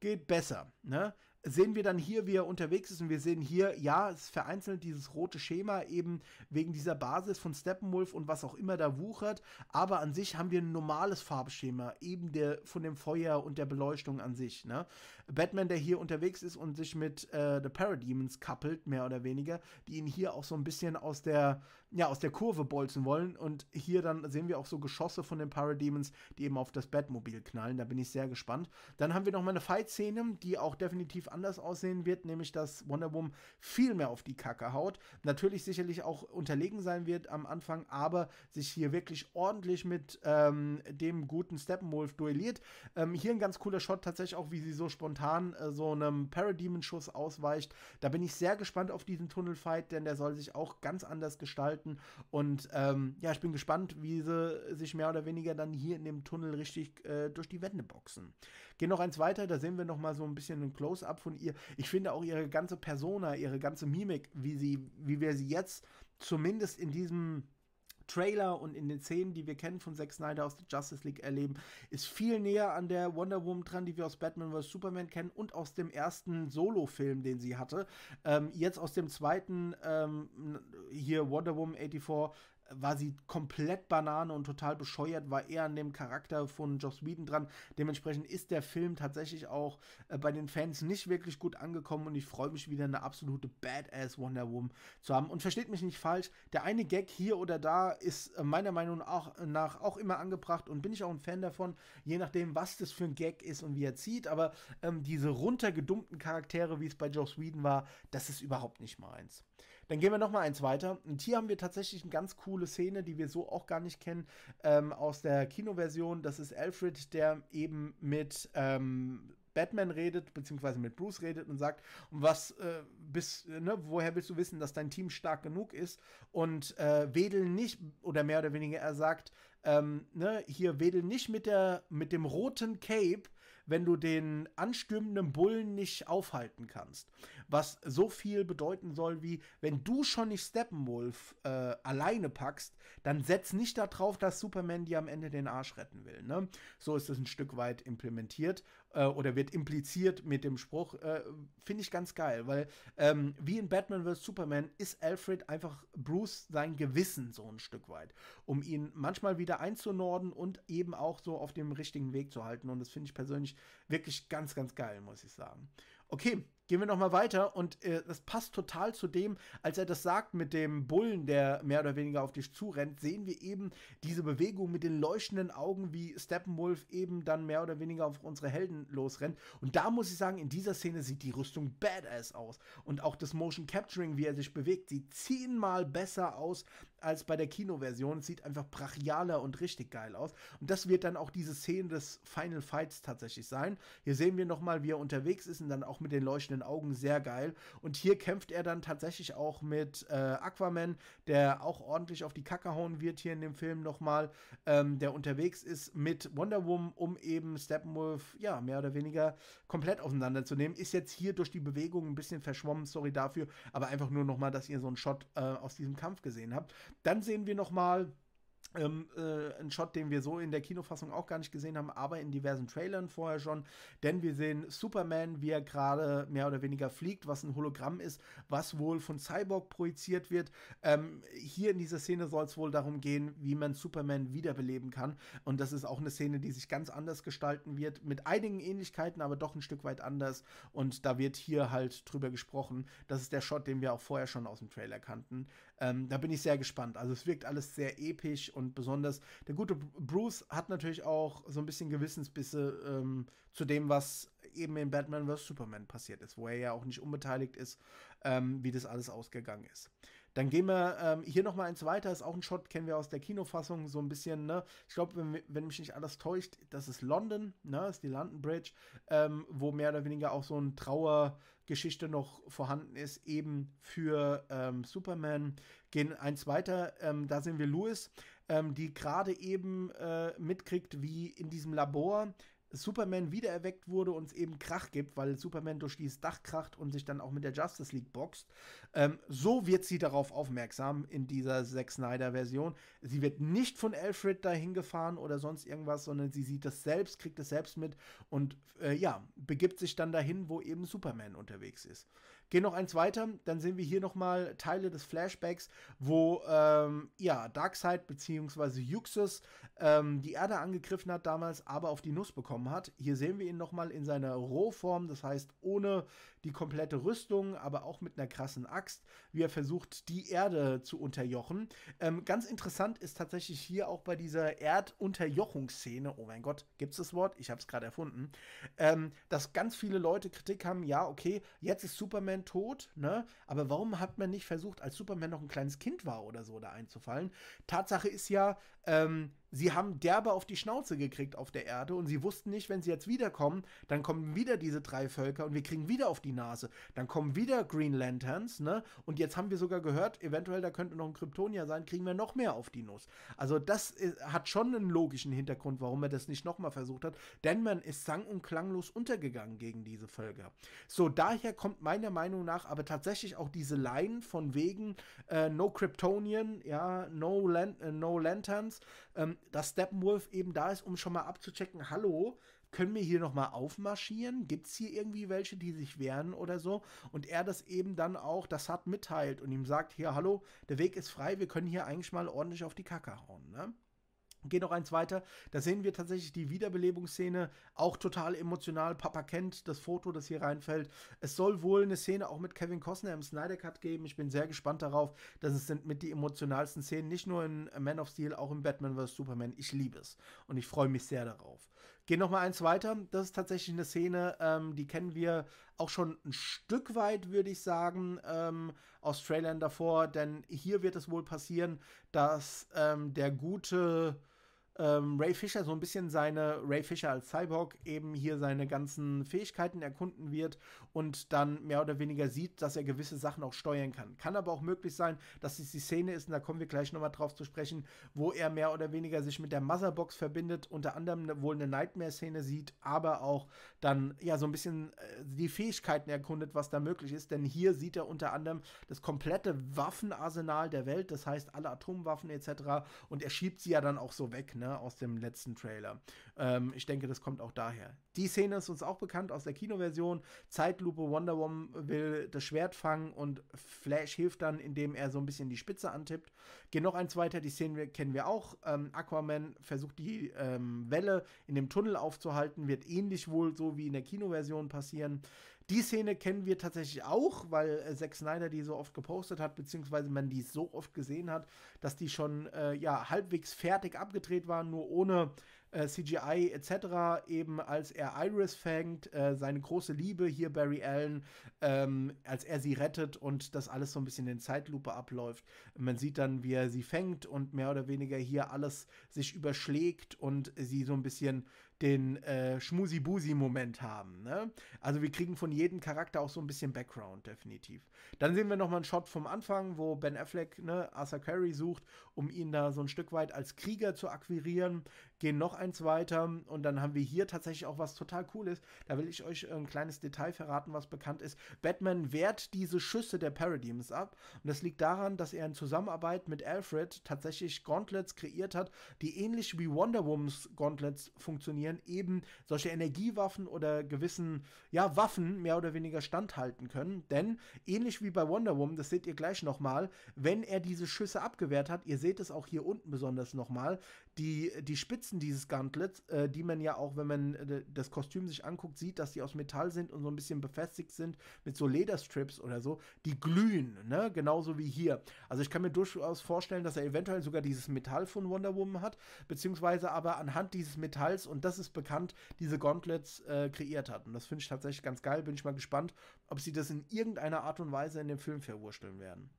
[SPEAKER 1] geht besser. Ne? Sehen wir dann hier, wie er unterwegs ist und wir sehen hier, ja, es ist vereinzelt dieses rote Schema eben wegen dieser Basis von Steppenwolf und was auch immer da wuchert, aber an sich haben wir ein normales Farbschema, eben der, von dem Feuer und der Beleuchtung an sich. Ne? Batman, der hier unterwegs ist und sich mit äh, The Parademons kappelt, mehr oder weniger, die ihn hier auch so ein bisschen aus der ja, aus der Kurve bolzen wollen. Und hier dann sehen wir auch so Geschosse von den Parademons, die eben auf das Batmobil knallen. Da bin ich sehr gespannt. Dann haben wir noch mal eine Fight-Szene, die auch definitiv anders aussehen wird, nämlich dass Wonder Woman viel mehr auf die Kacke haut. Natürlich sicherlich auch unterlegen sein wird am Anfang, aber sich hier wirklich ordentlich mit ähm, dem guten Steppenwolf duelliert. Ähm, hier ein ganz cooler Shot tatsächlich auch, wie sie so spontan äh, so einem Parademon-Schuss ausweicht. Da bin ich sehr gespannt auf diesen Tunnelfight, denn der soll sich auch ganz anders gestalten sollten. Und ähm, ja, ich bin gespannt, wie sie sich mehr oder weniger dann hier in dem Tunnel richtig äh, durch die Wände boxen. Gehen noch eins weiter, da sehen wir noch mal so ein bisschen ein Close-up von ihr. Ich finde auch ihre ganze Persona, ihre ganze Mimik, wie sie, wie wir sie jetzt zumindest in diesem Trailer und in den Szenen, die wir kennen von Zack Snyder aus der Justice League erleben, ist viel näher an der Wonder Woman dran, die wir aus Batman vs. Superman kennen und aus dem ersten Solo-Film, den sie hatte. Ähm, jetzt aus dem zweiten ähm, hier Wonder Woman 84 war sie komplett Banane und total bescheuert, war eher an dem Charakter von Joss Whedon dran. Dementsprechend ist der Film tatsächlich auch äh, bei den Fans nicht wirklich gut angekommen und ich freue mich wieder eine absolute Badass Wonder Woman zu haben. Und versteht mich nicht falsch, der eine Gag hier oder da ist äh, meiner Meinung nach auch immer angebracht und bin ich auch ein Fan davon, je nachdem, was das für ein Gag ist und wie er zieht. Aber ähm, diese runtergedummten Charaktere, wie es bei Joss Whedon war, das ist überhaupt nicht meins. Dann gehen wir noch mal eins weiter. Und hier haben wir tatsächlich eine ganz coole Szene, die wir so auch gar nicht kennen, ähm, aus der Kinoversion. Das ist Alfred, der eben mit ähm, Batman redet, beziehungsweise mit Bruce redet und sagt, was äh, bist, ne, woher willst du wissen, dass dein Team stark genug ist? Und äh, wedel nicht, oder mehr oder weniger, er sagt, ähm, ne, hier wedel nicht mit der, mit dem roten Cape wenn du den anstürmenden Bullen nicht aufhalten kannst. Was so viel bedeuten soll wie, wenn du schon nicht Steppenwolf äh, alleine packst, dann setz nicht darauf, dass Superman dir am Ende den Arsch retten will. Ne? So ist es ein Stück weit implementiert äh, oder wird impliziert mit dem Spruch, äh, finde ich ganz geil, weil ähm, wie in Batman vs. Superman ist Alfred einfach Bruce sein Gewissen so ein Stück weit, um ihn manchmal wieder einzunorden und eben auch so auf dem richtigen Weg zu halten. Und das finde ich persönlich wirklich ganz, ganz geil, muss ich sagen. Okay, gehen wir nochmal weiter und äh, das passt total zu dem, als er das sagt mit dem Bullen, der mehr oder weniger auf dich zurennt, sehen wir eben diese Bewegung mit den leuchtenden Augen, wie Steppenwolf eben dann mehr oder weniger auf unsere Helden losrennt. Und da muss ich sagen, in dieser Szene sieht die Rüstung badass aus. Und auch das Motion Capturing, wie er sich bewegt, sieht zehnmal besser aus als bei der Kinoversion. Es sieht einfach brachialer und richtig geil aus. Und das wird dann auch diese Szene des Final Fights tatsächlich sein. Hier sehen wir nochmal, wie er unterwegs ist und dann auch mit den leuchtenden Augen sehr geil. Und hier kämpft er dann tatsächlich auch mit äh, Aquaman, der auch ordentlich auf die Kacke hauen wird hier in dem Film nochmal, ähm, der unterwegs ist mit Wonder Woman, um eben Steppenwolf, ja, mehr oder weniger komplett auseinanderzunehmen. Ist jetzt hier durch die Bewegung ein bisschen verschwommen, sorry dafür, aber einfach nur nochmal, dass ihr so einen Shot äh, aus diesem Kampf gesehen habt. Dann sehen wir nochmal ähm, äh, ein Shot, den wir so in der Kinofassung auch gar nicht gesehen haben, aber in diversen Trailern vorher schon. Denn wir sehen Superman, wie er gerade mehr oder weniger fliegt, was ein Hologramm ist, was wohl von Cyborg projiziert wird. Ähm, hier in dieser Szene soll es wohl darum gehen, wie man Superman wiederbeleben kann. Und das ist auch eine Szene, die sich ganz anders gestalten wird, mit einigen Ähnlichkeiten, aber doch ein Stück weit anders. Und da wird hier halt drüber gesprochen. Das ist der Shot, den wir auch vorher schon aus dem Trailer kannten. Ähm, da bin ich sehr gespannt. Also es wirkt alles sehr episch und besonders. Der gute Bruce hat natürlich auch so ein bisschen Gewissensbisse ähm, zu dem, was eben in Batman vs. Superman passiert ist, wo er ja auch nicht unbeteiligt ist, ähm, wie das alles ausgegangen ist. Dann gehen wir ähm, hier nochmal eins weiter, ist auch ein Shot, kennen wir aus der Kinofassung, so ein bisschen, ne? Ich glaube, wenn, wenn, mich nicht alles täuscht, das ist London, ne? Ist die London Bridge, ähm, wo mehr oder weniger auch so eine Trauergeschichte noch vorhanden ist, eben für ähm, Superman. Gehen eins weiter, ähm, da sehen wir Louis, ähm, die gerade eben äh, mitkriegt, wie in diesem Labor Superman wiedererweckt wurde und es eben Krach gibt, weil Superman durch dieses Dach kracht und sich dann auch mit der Justice League boxt. Ähm, so wird sie darauf aufmerksam in dieser Zack Snyder-Version. Sie wird nicht von Alfred dahin gefahren oder sonst irgendwas, sondern sie sieht das selbst, kriegt das selbst mit und äh, ja, begibt sich dann dahin, wo eben Superman unterwegs ist. Gehen noch eins weiter, dann sehen wir hier nochmal Teile des Flashbacks, wo ähm, ja, Darkseid bzw. Juxus ähm, die Erde angegriffen hat damals, aber auf die Nuss bekommen hat. Hier sehen wir ihn nochmal in seiner Rohform, das heißt ohne die komplette Rüstung, aber auch mit einer krassen Axt, wie er versucht, die Erde zu unterjochen. Ähm, ganz interessant ist tatsächlich hier auch bei dieser Erdunterjochungsszene, oh mein Gott, gibt es das Wort? Ich habe es gerade erfunden, ähm, dass ganz viele Leute Kritik haben, ja, okay, jetzt ist Superman Tod, ne? Aber warum hat man nicht versucht, als Superman noch ein kleines Kind war oder so, da einzufallen? Tatsache ist ja, ähm, sie haben derbe auf die Schnauze gekriegt auf der Erde und sie wussten nicht, wenn sie jetzt wiederkommen, dann kommen wieder diese drei Völker und wir kriegen wieder auf die Nase. Dann kommen wieder Green Lanterns, ne? Und jetzt haben wir sogar gehört, eventuell da könnte noch ein Kryptonier sein, kriegen wir noch mehr auf die Nuss. Also das ist, äh, hat schon einen logischen Hintergrund, warum er das nicht nochmal versucht hat, denn man ist sang- und klanglos untergegangen gegen diese Völker. So, daher kommt meiner Meinung nach aber tatsächlich auch diese Line von wegen äh, No Kryptonian, ja, No, Lan äh, no Lanterns, ähm, dass Steppenwolf eben da ist, um schon mal abzuchecken, hallo, können wir hier nochmal aufmarschieren? Gibt es hier irgendwie welche, die sich wehren oder so? Und er das eben dann auch das hat mitteilt und ihm sagt, hier, hallo, der Weg ist frei, wir können hier eigentlich mal ordentlich auf die Kacke hauen. Ne? Geht noch eins weiter. Da sehen wir tatsächlich die Wiederbelebungsszene, auch total emotional. Papa kennt das Foto, das hier reinfällt. Es soll wohl eine Szene auch mit Kevin Costner im Snyder Cut geben. Ich bin sehr gespannt darauf. Das sind mit die emotionalsten Szenen, nicht nur in Man of Steel, auch in Batman vs. Superman. Ich liebe es und ich freue mich sehr darauf. Gehen noch mal eins weiter. Das ist tatsächlich eine Szene, ähm, die kennen wir auch schon ein Stück weit, würde ich sagen, ähm, aus Trailern davor. Denn hier wird es wohl passieren, dass ähm, der gute ähm, Ray Fisher so ein bisschen seine, Ray Fisher als Cyborg, eben hier seine ganzen Fähigkeiten erkunden wird und dann mehr oder weniger sieht, dass er gewisse Sachen auch steuern kann. Kann aber auch möglich sein, dass es die Szene ist, und da kommen wir gleich nochmal drauf zu sprechen, wo er mehr oder weniger sich mit der Motherbox verbindet, unter anderem ne, wohl eine Nightmare-Szene sieht, aber auch dann ja so ein bisschen äh, die Fähigkeiten erkundet, was da möglich ist, denn hier sieht er unter anderem das komplette Waffenarsenal der Welt, das heißt alle Atomwaffen etc. und er schiebt sie ja dann auch so weg, ne? ne, aus dem letzten Trailer. Ähm, ich denke, das kommt auch daher. Die Szene ist uns auch bekannt aus der Kinoversion. Zeitlupe Wonder Woman will das Schwert fangen und Flash hilft dann, indem er so ein bisschen die Spitze antippt. Gehen noch eins weiter, die Szene kennen wir auch. Ähm, Aquaman versucht die ähm, Welle in dem Tunnel aufzuhalten, wird ähnlich wohl so wie in der Kinoversion passieren. Die Szene kennen wir tatsächlich auch, weil äh, Zack Snyder die so oft gepostet hat, beziehungsweise man die so oft gesehen hat, dass die schon äh, ja halbwegs fertig abgedreht waren, nur ohne äh, CGI etc. Eben als er Iris fängt, äh, seine große Liebe hier Barry Allen, ähm, als er sie rettet und das alles so ein bisschen in Zeitlupe abläuft. Man sieht dann, wie er sie fängt und mehr oder weniger hier alles sich überschlägt und sie so ein bisschen den äh, Schmusi-Busi-Moment haben. Ne? Also wir kriegen von jedem Charakter auch so ein bisschen Background, definitiv. Dann sehen wir nochmal einen Shot vom Anfang, wo Ben Affleck ne, Arthur Curry sucht, um ihn da so ein Stück weit als Krieger zu akquirieren gehen noch eins weiter und dann haben wir hier tatsächlich auch was total Cooles. Da will ich euch äh, ein kleines Detail verraten, was bekannt ist. Batman wehrt diese Schüsse der Paradigms ab und das liegt daran, dass er in Zusammenarbeit mit Alfred tatsächlich Gauntlets kreiert hat, die ähnlich wie Wonder Woman's Gauntlets funktionieren, eben solche Energiewaffen oder gewissen, ja, Waffen mehr oder weniger standhalten können. Denn ähnlich wie bei Wonder Woman, das seht ihr gleich nochmal, wenn er diese Schüsse abgewehrt hat, ihr seht es auch hier unten besonders nochmal, die, die Spitzen dieses Gauntlets, äh, die man ja auch, wenn man äh, das Kostüm sich anguckt, sieht, dass die aus Metall sind und so ein bisschen befestigt sind mit so Lederstrips oder so, die glühen, ne? Genauso wie hier. Also ich kann mir durchaus vorstellen, dass er eventuell sogar dieses Metall von Wonder Woman hat, beziehungsweise aber anhand dieses Metalls, und das ist bekannt, diese Gauntlets äh, kreiert hat. Und das finde ich tatsächlich ganz geil. Bin ich mal gespannt, ob sie das in irgendeiner Art und Weise in dem Film verwursteln werden.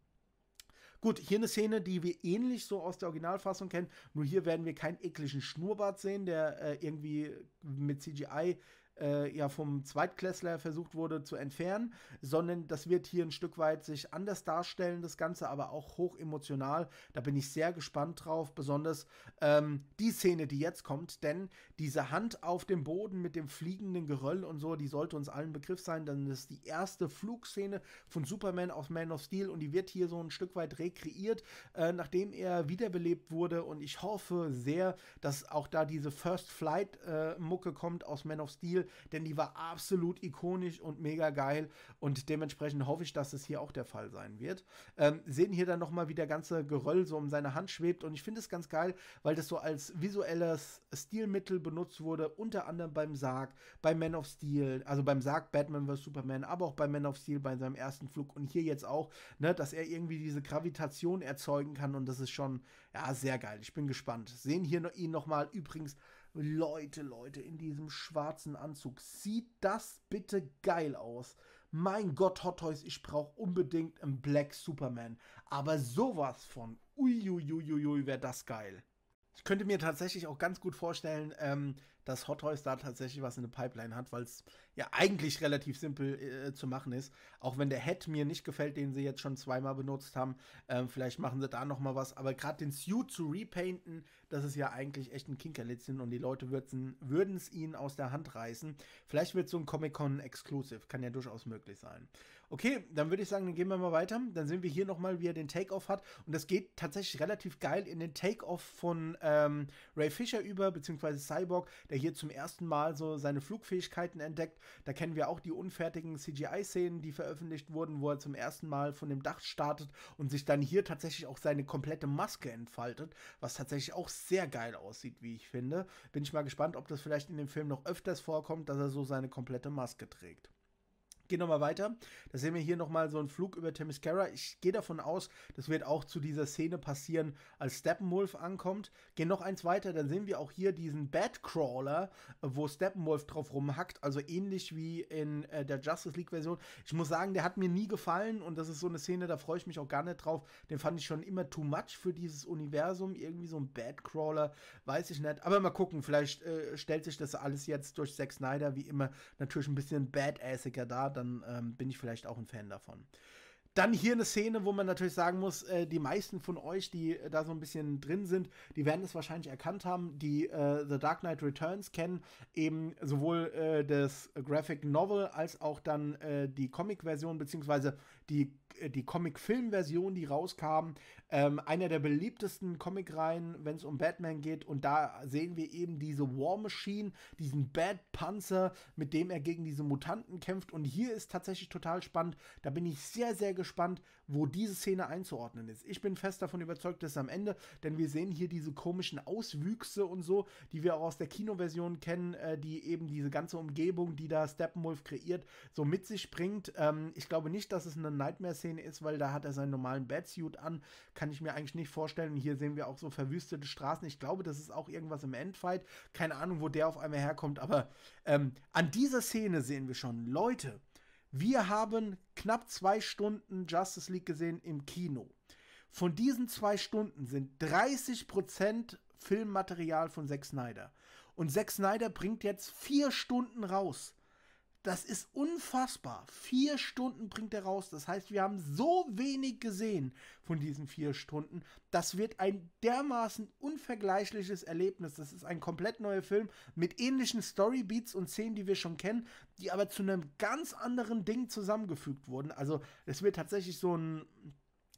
[SPEAKER 1] Gut, hier eine Szene, die wir ähnlich so aus der Originalfassung kennen, nur hier werden wir keinen ekligen Schnurrbart sehen, der äh, irgendwie mit CGI äh, ja vom Zweitklässler versucht wurde zu entfernen, sondern das wird hier ein Stück weit sich anders darstellen, das Ganze aber auch hoch emotional. Da bin ich sehr gespannt drauf, besonders ähm, die Szene, die jetzt kommt, denn diese Hand auf dem Boden mit dem fliegenden Geröll und so, die sollte uns allen Begriff sein, denn das ist die erste Flugszene von Superman aus Man of Steel und die wird hier so ein Stück weit rekreiert, äh, nachdem er wiederbelebt wurde und ich hoffe sehr, dass auch da diese First Flight äh, Mucke kommt aus Man of Steel, denn die war absolut ikonisch und mega geil und dementsprechend hoffe ich, dass es das hier auch der Fall sein wird. Ähm, sehen hier dann nochmal, wie der ganze Geröll so um seine Hand schwebt und ich finde es ganz geil, weil das so als visuelles Stilmittel benutzt wurde, unter anderem beim Sarg, bei Man of Steel, also beim Sarg Batman vs. Superman, aber auch bei Man of Steel bei seinem ersten Flug und hier jetzt auch, ne, dass er irgendwie diese Gravitation erzeugen kann und das ist schon, ja, sehr geil. Ich bin gespannt. Sehen hier noch, ihn nochmal übrigens Leute, Leute, in diesem schwarzen Anzug. Sieht das bitte geil aus. Mein Gott, Hot Toys, ich brauche unbedingt einen Black Superman. Aber sowas von, uiuiuiui, wäre das geil. Ich könnte mir tatsächlich auch ganz gut vorstellen, ähm, dass Hot Toys da tatsächlich was in der Pipeline hat, weil es ja eigentlich relativ simpel äh, zu machen ist. Auch wenn der Head mir nicht gefällt, den sie jetzt schon zweimal benutzt haben, ähm, vielleicht machen sie da noch mal was. Aber gerade den Suit zu repainten, das ist ja eigentlich echt ein Kinkerlitzchen und die Leute würden es ihnen aus der Hand reißen. Vielleicht wird so ein Comic-Con Exclusive, kann ja durchaus möglich sein. Okay, dann würde ich sagen, dann gehen wir mal weiter. Dann sehen wir hier noch mal, wie er den Take-Off hat und das geht tatsächlich relativ geil in den Take-Off von ähm, Ray Fisher über beziehungsweise Cyborg. Der er hier zum ersten Mal so seine Flugfähigkeiten entdeckt. Da kennen wir auch die unfertigen CGI-Szenen, die veröffentlicht wurden, wo er zum ersten Mal von dem Dach startet und sich dann hier tatsächlich auch seine komplette Maske entfaltet, was tatsächlich auch sehr geil aussieht, wie ich finde. Bin ich mal gespannt, ob das vielleicht in dem Film noch öfters vorkommt, dass er so seine komplette Maske trägt. Gehen nochmal weiter. Da sehen wir hier nochmal so einen Flug über Themyscira. Ich gehe davon aus, das wird auch zu dieser Szene passieren, als Steppenwolf ankommt. Gehen noch eins weiter, dann sehen wir auch hier diesen Batcrawler, wo Steppenwolf drauf rumhackt. Also ähnlich wie in äh, der Justice League-Version. Ich muss sagen, der hat mir nie gefallen und das ist so eine Szene, da freue ich mich auch gar nicht drauf. Den fand ich schon immer too much für dieses Universum. Irgendwie so ein Batcrawler, weiß ich nicht. Aber mal gucken, vielleicht äh, stellt sich das alles jetzt durch Zack Snyder wie immer natürlich ein bisschen badassiger dar dann ähm, bin ich vielleicht auch ein Fan davon. Dann hier eine Szene, wo man natürlich sagen muss, äh, die meisten von euch, die äh, da so ein bisschen drin sind, die werden es wahrscheinlich erkannt haben, die äh, The Dark Knight Returns kennen, eben sowohl äh, das Graphic Novel als auch dann äh, die Comic-Version, beziehungsweise die, äh, die Comic-Film-Version, die rauskam. Ähm, einer der beliebtesten Comic-Reihen, wenn es um Batman geht. Und da sehen wir eben diese War Machine, diesen Bad Panzer, mit dem er gegen diese Mutanten kämpft. Und hier ist tatsächlich total spannend. Da bin ich sehr, sehr gespannt, wo diese Szene einzuordnen ist. Ich bin fest davon überzeugt, dass am Ende, denn wir sehen hier diese komischen Auswüchse und so, die wir auch aus der Kinoversion kennen, äh, die eben diese ganze Umgebung, die da Steppenwolf kreiert, so mit sich bringt. Ähm, ich glaube nicht, dass es eine Nightmare-Szene ist, weil da hat er seinen normalen Batsuit an. Kann ich mir eigentlich nicht vorstellen. hier sehen wir auch so verwüstete Straßen. Ich glaube, das ist auch irgendwas im Endfight. Keine Ahnung, wo der auf einmal herkommt, aber ähm, an dieser Szene sehen wir schon, Leute, wir haben knapp zwei Stunden Justice League gesehen im Kino. Von diesen zwei Stunden sind 30 Filmmaterial von Zack Snyder. Und Zack Snyder bringt jetzt vier Stunden raus. Das ist unfassbar. Vier Stunden bringt er raus. Das heißt, wir haben so wenig gesehen von diesen vier Stunden. Das wird ein dermaßen unvergleichliches Erlebnis. Das ist ein komplett neuer Film mit ähnlichen Storybeats und Szenen, die wir schon kennen, die aber zu einem ganz anderen Ding zusammengefügt wurden. Also es wird tatsächlich so ein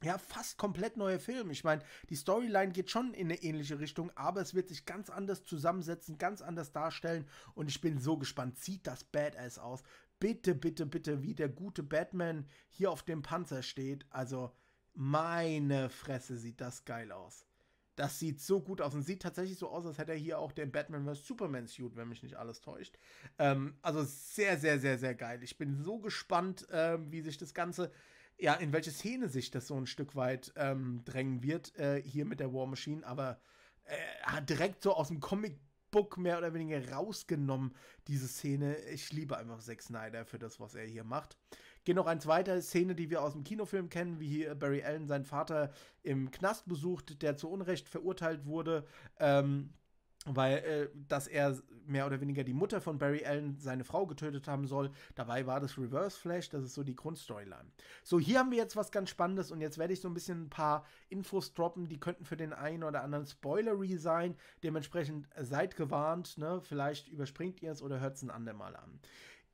[SPEAKER 1] ja, fast komplett neue Film. Ich meine, die Storyline geht schon in eine ähnliche Richtung, aber es wird sich ganz anders zusammensetzen, ganz anders darstellen und ich bin so gespannt. Sieht das Badass aus? Bitte, bitte, bitte, wie der gute Batman hier auf dem Panzer steht. Also, meine Fresse sieht das geil aus. Das sieht so gut aus und sieht tatsächlich so aus, als hätte er hier auch den Batman vs. Superman Suit, wenn mich nicht alles täuscht. Ähm, also sehr, sehr, sehr, sehr geil. Ich bin so gespannt, äh, wie sich das Ganze ja, in welche Szene sich das so ein Stück weit ähm, drängen wird, äh, hier mit der War Machine, aber äh, direkt so aus dem Comic Book mehr oder weniger rausgenommen, diese Szene. Ich liebe einfach Zack Snyder für das, was er hier macht. Gehen noch eine zweite Szene, die wir aus dem Kinofilm kennen, wie hier Barry Allen seinen Vater im Knast besucht, der zu Unrecht verurteilt wurde. Ähm, weil äh, dass er mehr oder weniger die Mutter von Barry Allen, seine Frau, getötet haben soll. Dabei war das Reverse Flash, das ist so die Grundstoryline. So, hier haben wir jetzt was ganz Spannendes und jetzt werde ich so ein bisschen ein paar Infos droppen, die könnten für den einen oder anderen spoilery sein. Dementsprechend seid gewarnt, ne? vielleicht überspringt ihr es oder hört es ein andermal an.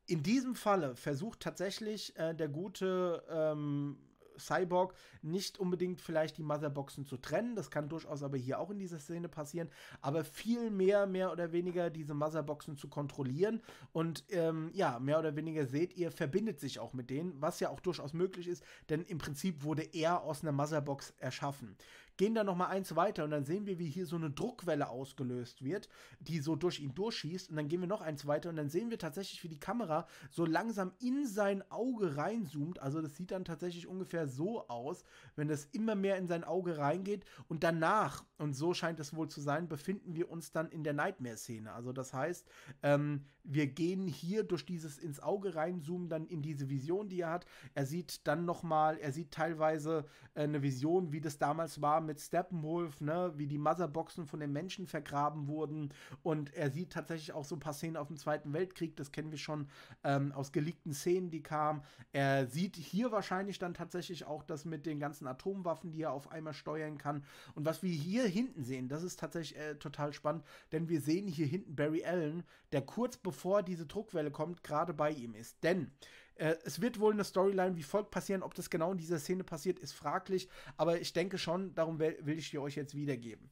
[SPEAKER 1] In diesem Falle versucht tatsächlich äh, der gute ähm, Cyborg nicht unbedingt vielleicht die Motherboxen zu trennen. Das kann durchaus aber hier auch in dieser Szene passieren. Aber viel mehr, mehr oder weniger diese Motherboxen zu kontrollieren. Und ähm, ja, mehr oder weniger seht ihr, verbindet sich auch mit denen, was ja auch durchaus möglich ist, denn im Prinzip wurde er aus einer Motherbox erschaffen gehen dann nochmal eins weiter und dann sehen wir, wie hier so eine Druckwelle ausgelöst wird, die so durch ihn durchschießt und dann gehen wir noch eins weiter und dann sehen wir tatsächlich, wie die Kamera so langsam in sein Auge reinzoomt. Also das sieht dann tatsächlich ungefähr so aus, wenn das immer mehr in sein Auge reingeht und danach, und so scheint es wohl zu sein, befinden wir uns dann in der Nightmare-Szene. Also das heißt, ähm, wir gehen hier durch dieses ins Auge reinzoomen, dann in diese Vision, die er hat. Er sieht dann nochmal, er sieht teilweise äh, eine Vision, wie das damals war mit Steppenwolf, ne, wie die Motherboxen von den Menschen vergraben wurden. Und er sieht tatsächlich auch so ein paar Szenen auf dem Zweiten Weltkrieg, das kennen wir schon ähm, aus geleakten Szenen, die kamen. Er sieht hier wahrscheinlich dann tatsächlich auch das mit den ganzen Atomwaffen, die er auf einmal steuern kann. Und was wir hier hinten sehen, das ist tatsächlich äh, total spannend, denn wir sehen hier hinten Barry Allen, der kurz bevor diese Druckwelle kommt, gerade bei ihm ist. Denn äh, es wird wohl eine Storyline wie folgt passieren. Ob das genau in dieser Szene passiert, ist fraglich. Aber ich denke schon, darum will ich die euch jetzt wiedergeben.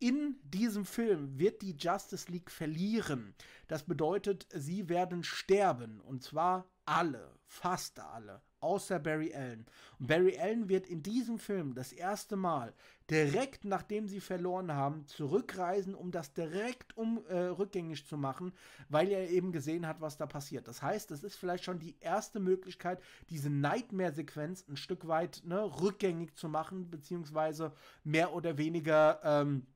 [SPEAKER 1] In diesem Film wird die Justice League verlieren. Das bedeutet, sie werden sterben. Und zwar alle, fast alle außer Barry Allen. Und Barry Allen wird in diesem Film das erste Mal direkt nachdem sie verloren haben, zurückreisen, um das direkt um, äh, rückgängig zu machen, weil er eben gesehen hat, was da passiert. Das heißt, das ist vielleicht schon die erste Möglichkeit, diese Nightmare-Sequenz ein Stück weit ne, rückgängig zu machen, beziehungsweise mehr oder weniger. Ähm,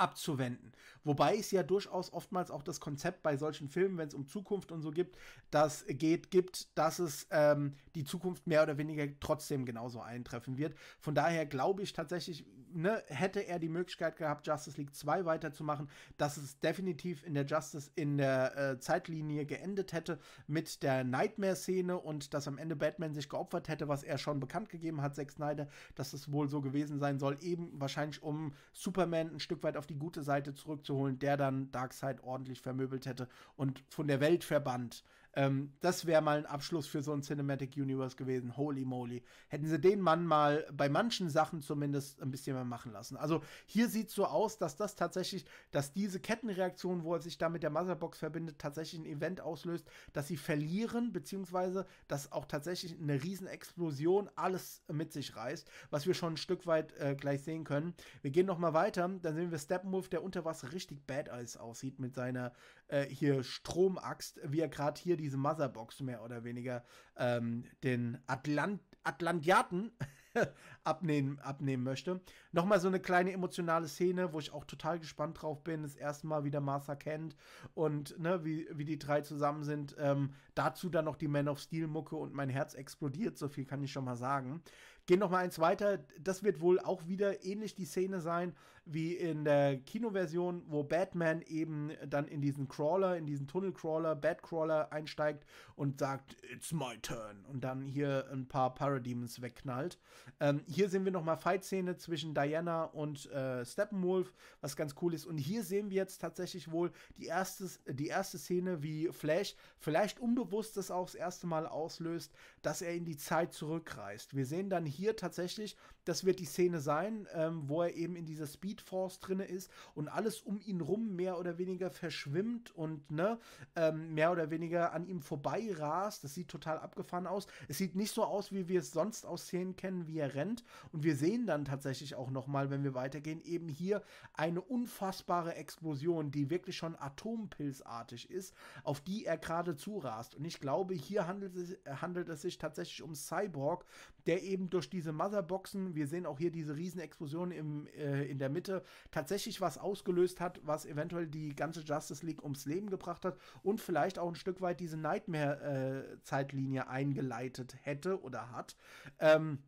[SPEAKER 1] abzuwenden. Wobei es ja durchaus oftmals auch das Konzept bei solchen Filmen, wenn es um Zukunft und so gibt, das geht, gibt, dass es ähm, die Zukunft mehr oder weniger trotzdem genauso eintreffen wird. Von daher glaube ich tatsächlich, ne, hätte er die Möglichkeit gehabt, Justice League 2 weiterzumachen, dass es definitiv in der Justice in der äh, Zeitlinie geendet hätte mit der Nightmare-Szene und dass am Ende Batman sich geopfert hätte, was er schon bekannt gegeben hat, Zack Snyder, dass es wohl so gewesen sein soll, eben wahrscheinlich um Superman ein Stück weit auf die gute Seite zurückzuholen holen, der dann Darkseid ordentlich vermöbelt hätte und von der Welt verbannt. Ähm, das wäre mal ein Abschluss für so ein Cinematic Universe gewesen. Holy moly. Hätten sie den Mann mal bei manchen Sachen zumindest ein bisschen mehr machen lassen. Also hier sieht es so aus, dass das tatsächlich, dass diese Kettenreaktion, wo er sich da mit der Motherbox verbindet, tatsächlich ein Event auslöst, dass sie verlieren, beziehungsweise dass auch tatsächlich eine Riesenexplosion alles mit sich reißt, was wir schon ein Stück weit äh, gleich sehen können. Wir gehen nochmal weiter, dann sehen wir Steppenwolf, der unter Wasser richtig badass aussieht mit seiner äh, hier Stromaxt, wie er gerade hier diese Motherbox mehr oder weniger ähm, den Atlant Atlantiaten abnehmen, abnehmen möchte. Nochmal so eine kleine emotionale Szene, wo ich auch total gespannt drauf bin. Das erste Mal wieder Martha kennt und ne, wie, wie die drei zusammen sind. Ähm, dazu dann noch die Man of Steel Mucke und mein Herz explodiert. So viel kann ich schon mal sagen. Gehen noch mal eins weiter. Das wird wohl auch wieder ähnlich die Szene sein, wie in der Kinoversion, wo Batman eben dann in diesen Crawler, in diesen Tunnelcrawler, Batcrawler einsteigt und sagt, It's my turn und dann hier ein paar Parademons wegknallt. Ähm, hier sehen wir nochmal Fight-Szene zwischen Diana und äh, Steppenwolf, was ganz cool ist. Und hier sehen wir jetzt tatsächlich wohl die erste, die erste Szene, wie Flash vielleicht unbewusst das auch das erste Mal auslöst, dass er in die Zeit zurückreist. Wir sehen dann hier tatsächlich das wird die Szene sein, ähm, wo er eben in dieser Speed Force drinne ist und alles um ihn rum mehr oder weniger verschwimmt und ne, ähm, mehr oder weniger an ihm vorbei rast. Das sieht total abgefahren aus. Es sieht nicht so aus, wie wir es sonst aus Szenen kennen, wie er rennt. Und wir sehen dann tatsächlich auch nochmal, wenn wir weitergehen, eben hier eine unfassbare Explosion, die wirklich schon atompilzartig ist, auf die er gerade zurast. Und ich glaube, hier handelt es, äh, handelt es sich tatsächlich um Cyborg, der eben durch diese Motherboxen, wir sehen auch hier diese Riesenexplosion im, äh, in der Mitte, tatsächlich was ausgelöst hat, was eventuell die ganze Justice League ums Leben gebracht hat und vielleicht auch ein Stück weit diese Nightmare-Zeitlinie äh, eingeleitet hätte oder hat. Ähm,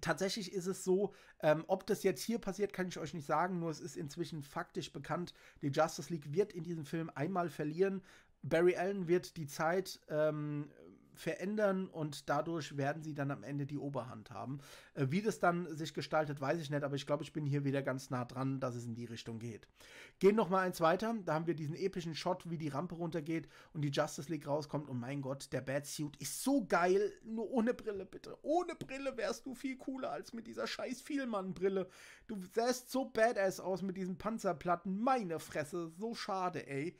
[SPEAKER 1] tatsächlich ist es so, ähm, ob das jetzt hier passiert, kann ich euch nicht sagen, nur es ist inzwischen faktisch bekannt, die Justice League wird in diesem Film einmal verlieren. Barry Allen wird die Zeit ähm, verändern und dadurch werden sie dann am Ende die Oberhand haben. Äh, wie das dann sich gestaltet, weiß ich nicht, aber ich glaube, ich bin hier wieder ganz nah dran, dass es in die Richtung geht. Gehen noch mal eins weiter, da haben wir diesen epischen Shot, wie die Rampe runtergeht und die Justice League rauskommt und mein Gott, der Bad Suit ist so geil, nur ohne Brille bitte. Ohne Brille wärst du viel cooler als mit dieser scheiß Vielmann-Brille. Du sähst so badass aus mit diesen Panzerplatten, meine Fresse, so schade, ey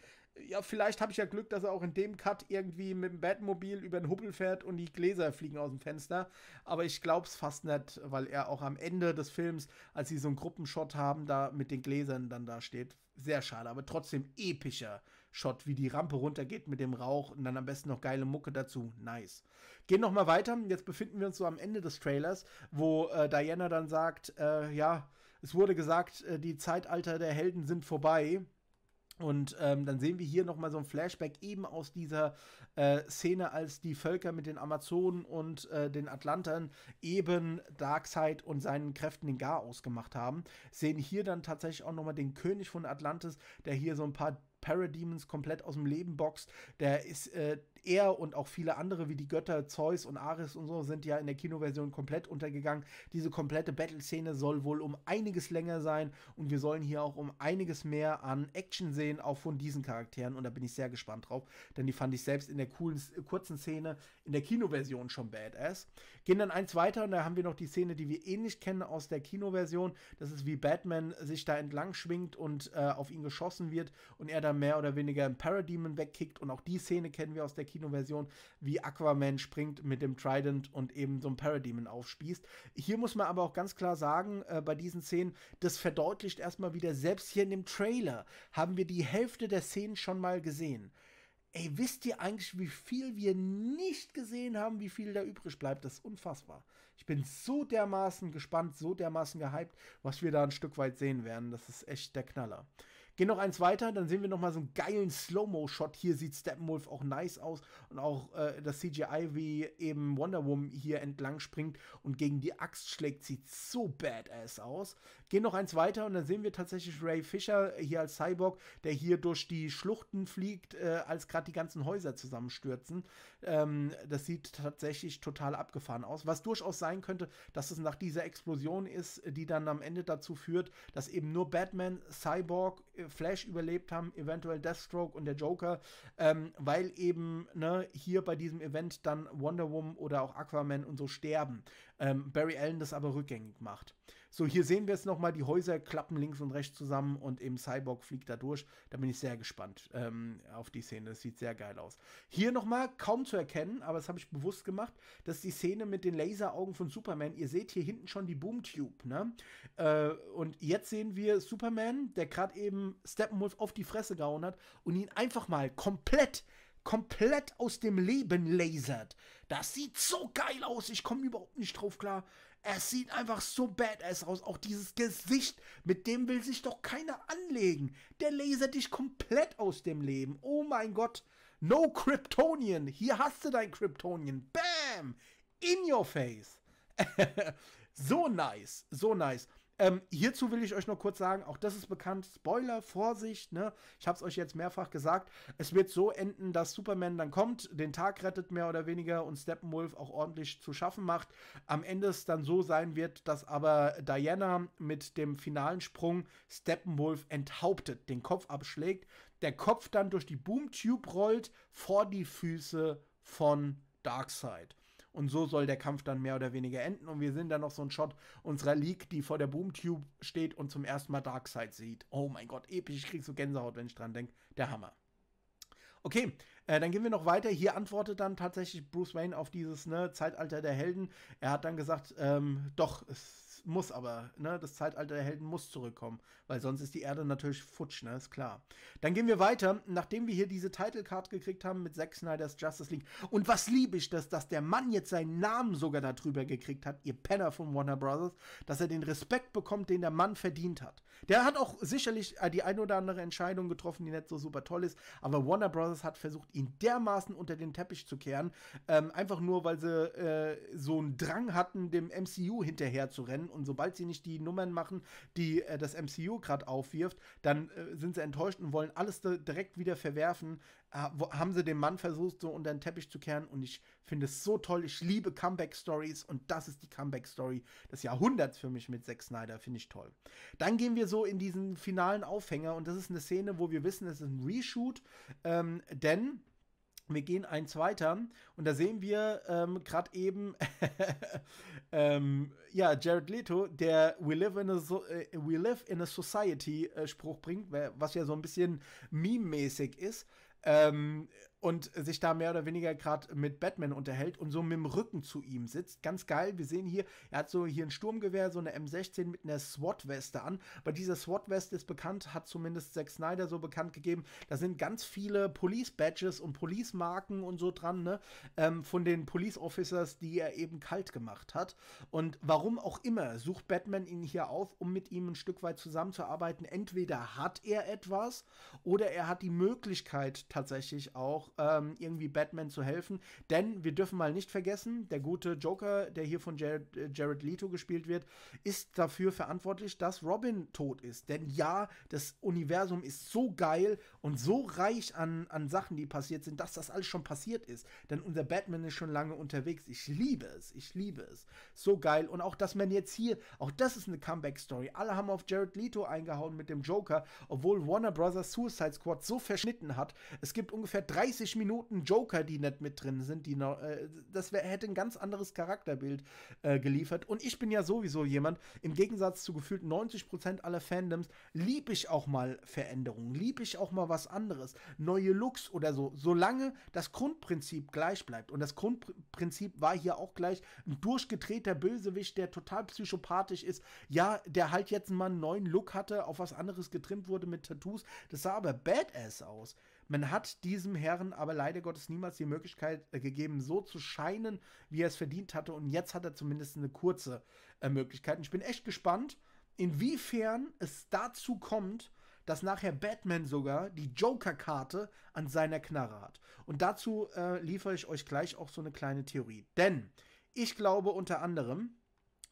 [SPEAKER 1] ja, vielleicht habe ich ja Glück, dass er auch in dem Cut irgendwie mit dem Batmobil über den Hubbel fährt und die Gläser fliegen aus dem Fenster. Aber ich glaube es fast nicht, weil er auch am Ende des Films, als sie so einen Gruppenshot haben, da mit den Gläsern dann da steht. Sehr schade, aber trotzdem epischer Shot, wie die Rampe runtergeht mit dem Rauch und dann am besten noch geile Mucke dazu. Nice. Gehen noch mal weiter. Jetzt befinden wir uns so am Ende des Trailers, wo äh, Diana dann sagt, äh, ja, es wurde gesagt, äh, die Zeitalter der Helden sind vorbei und ähm, dann sehen wir hier nochmal so ein Flashback eben aus dieser äh, Szene, als die Völker mit den Amazonen und äh, den Atlantern eben Darkseid und seinen Kräften den Garaus gemacht haben. Sehen hier dann tatsächlich auch nochmal den König von Atlantis, der hier so ein paar Parademons komplett aus dem Leben boxt. Der ist äh, er und auch viele andere wie die Götter Zeus und Ares und so sind ja in der Kinoversion komplett untergegangen. Diese komplette Battle-Szene soll wohl um einiges länger sein und wir sollen hier auch um einiges mehr an Action sehen, auch von diesen Charakteren. Und da bin ich sehr gespannt drauf, denn die fand ich selbst in der coolen, äh, kurzen Szene in der Kinoversion schon badass. Gehen dann eins weiter und da haben wir noch die Szene, die wir ähnlich eh kennen aus der Kinoversion. Das ist wie Batman sich da entlang schwingt und äh, auf ihn geschossen wird und er dann mehr oder weniger einen Parademon wegkickt. Und auch die Szene kennen wir aus der Kinoversion. Kinoversion, wie Aquaman springt mit dem Trident und eben so ein Parademon aufspießt. Hier muss man aber auch ganz klar sagen, äh, bei diesen Szenen, das verdeutlicht erstmal wieder, selbst hier in dem Trailer haben wir die Hälfte der Szenen schon mal gesehen. Ey, wisst ihr eigentlich, wie viel wir nicht gesehen haben, wie viel da übrig bleibt? Das ist unfassbar. Ich bin so dermaßen gespannt, so dermaßen gehypt, was wir da ein Stück weit sehen werden. Das ist echt der Knaller. Gehen noch eins weiter, dann sehen wir nochmal so einen geilen Slow-Mo-Shot. Hier sieht Steppenwolf auch nice aus und auch äh, das CGI, wie eben Wonder Woman hier entlang springt und gegen die Axt schlägt, sieht so badass aus. Gehen noch eins weiter und dann sehen wir tatsächlich Ray Fisher hier als Cyborg, der hier durch die Schluchten fliegt, äh, als gerade die ganzen Häuser zusammenstürzen. Ähm, das sieht tatsächlich total abgefahren aus. Was durchaus sein könnte, dass es nach dieser Explosion ist, die dann am Ende dazu führt, dass eben nur Batman, Cyborg, äh, Flash überlebt haben, eventuell Deathstroke und der Joker, ähm, weil eben ne, hier bei diesem Event dann Wonder Woman oder auch Aquaman und so sterben. Ähm, Barry Allen das aber rückgängig macht. So, hier sehen wir es nochmal, die Häuser klappen links und rechts zusammen und eben Cyborg fliegt da durch. Da bin ich sehr gespannt ähm, auf die Szene. Das sieht sehr geil aus. Hier nochmal, kaum zu erkennen, aber das habe ich bewusst gemacht, dass die Szene mit den Laseraugen von Superman, ihr seht hier hinten schon die Boomtube, ne? Äh, und jetzt sehen wir Superman, der gerade eben Steppenwolf auf die Fresse gehauen hat und ihn einfach mal komplett komplett aus dem Leben lasert. Das sieht so geil aus. Ich komme überhaupt nicht drauf klar. Er sieht einfach so badass aus. Auch dieses Gesicht, mit dem will sich doch keiner anlegen. Der lasert dich komplett aus dem Leben. Oh mein Gott. No Kryptonian. Hier hast du dein Kryptonian. Bam. In your face. so nice. So nice. Ähm, hierzu will ich euch nur kurz sagen, auch das ist bekannt, Spoiler, Vorsicht, ne? Ich habe es euch jetzt mehrfach gesagt. Es wird so enden, dass Superman dann kommt, den Tag rettet mehr oder weniger und Steppenwolf auch ordentlich zu schaffen macht. Am Ende es dann so sein wird, dass aber Diana mit dem finalen Sprung Steppenwolf enthauptet, den Kopf abschlägt, der Kopf dann durch die Boomtube rollt vor die Füße von Darkseid. Und so soll der Kampf dann mehr oder weniger enden. Und wir sehen dann noch so einen Shot unserer League, die vor der Boomtube steht und zum ersten Mal Darkseid sieht. Oh mein Gott, episch. Ich krieg so Gänsehaut, wenn ich dran denke. Der Hammer. Okay, äh, dann gehen wir noch weiter. Hier antwortet dann tatsächlich Bruce Wayne auf dieses ne, Zeitalter der Helden. Er hat dann gesagt, ähm, doch, es muss aber, ne, das Zeitalter der Helden muss zurückkommen, weil sonst ist die Erde natürlich futsch, ne, ist klar. Dann gehen wir weiter, nachdem wir hier diese Title Card gekriegt haben mit Zack Snyder's Justice League. Und was liebe ich das, dass der Mann jetzt seinen Namen sogar darüber gekriegt hat, ihr Penner von Warner Brothers, dass er den Respekt bekommt, den der Mann verdient hat. Der hat auch sicherlich äh, die ein oder andere Entscheidung getroffen, die nicht so super toll ist, aber Warner Brothers hat versucht, ihn dermaßen unter den Teppich zu kehren, ähm, einfach nur, weil sie äh, so einen Drang hatten, dem MCU hinterher zu rennen und sobald sie nicht die Nummern machen, die äh, das MCU gerade aufwirft, dann äh, sind sie enttäuscht und wollen alles direkt wieder verwerfen. Äh, wo, haben sie den Mann versucht, so unter den Teppich zu kehren und ich finde es so toll. Ich liebe Comeback-Stories und das ist die Comeback-Story des Jahrhunderts für mich mit Zack Snyder, finde ich toll. Dann gehen wir so in diesen finalen Aufhänger und das ist eine Szene, wo wir wissen, es ist ein Reshoot, ähm, denn wir gehen eins weiter und da sehen wir ähm, gerade eben Ähm, ja, Jared Leto, der We Live in a, so äh, We Live in a Society äh, Spruch bringt, was ja so ein bisschen meme-mäßig ist, ähm, und sich da mehr oder weniger gerade mit Batman unterhält und so mit dem Rücken zu ihm sitzt. Ganz geil. Wir sehen hier, er hat so hier ein Sturmgewehr, so eine M16 mit einer SWAT-Weste an. Bei dieser SWAT-Weste ist bekannt, hat zumindest Zack Snyder so bekannt gegeben. Da sind ganz viele Police-Badges und Police-Marken und so dran, ne? Ähm, von den Police-Officers, die er eben kalt gemacht hat. Und warum auch immer sucht Batman ihn hier auf, um mit ihm ein Stück weit zusammenzuarbeiten. Entweder hat er etwas oder er hat die Möglichkeit tatsächlich auch ähm, irgendwie Batman zu helfen. Denn wir dürfen mal nicht vergessen, der gute Joker, der hier von Jared, äh, Jared Leto gespielt wird, ist dafür verantwortlich, dass Robin tot ist. Denn ja, das Universum ist so geil und so reich an, an Sachen, die passiert sind, dass das alles schon passiert ist. Denn unser Batman ist schon lange unterwegs. Ich liebe es. Ich liebe es. So geil. Und auch, dass man jetzt hier, auch das ist eine Comeback-Story. Alle haben auf Jared Leto eingehauen mit dem Joker, obwohl Warner Bros. Suicide Squad so verschnitten hat. Es gibt ungefähr 30 30 Minuten Joker, die nicht mit drin sind, die noch, äh, das wär, hätte ein ganz anderes Charakterbild äh, geliefert. Und ich bin ja sowieso jemand, im Gegensatz zu gefühlt 90% aller Fandoms, liebe ich auch mal Veränderungen, liebe ich auch mal was anderes, neue Looks oder so, solange das Grundprinzip gleich bleibt. Und das Grundprinzip war hier auch gleich ein durchgedrehter Bösewicht, der total psychopathisch ist. Ja, der halt jetzt mal einen neuen Look hatte, auf was anderes getrimmt wurde mit Tattoos. Das sah aber badass aus. Man hat diesem Herrn aber leider Gottes niemals die Möglichkeit äh, gegeben, so zu scheinen, wie er es verdient hatte. Und jetzt hat er zumindest eine kurze äh, Möglichkeit. Und ich bin echt gespannt, inwiefern es dazu kommt, dass nachher Batman sogar die Joker-Karte an seiner Knarre hat. Und dazu äh, liefere ich euch gleich auch so eine kleine Theorie. Denn ich glaube unter anderem,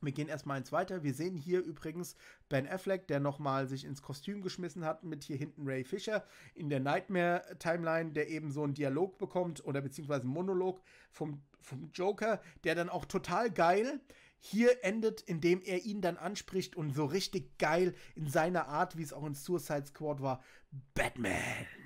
[SPEAKER 1] wir gehen erstmal ins Weiter. Wir sehen hier übrigens Ben Affleck, der nochmal sich ins Kostüm geschmissen hat, mit hier hinten Ray Fisher in der Nightmare-Timeline, der eben so einen Dialog bekommt oder beziehungsweise einen Monolog vom, vom Joker, der dann auch total geil hier endet, indem er ihn dann anspricht und so richtig geil in seiner Art, wie es auch in Suicide Squad war, Batman.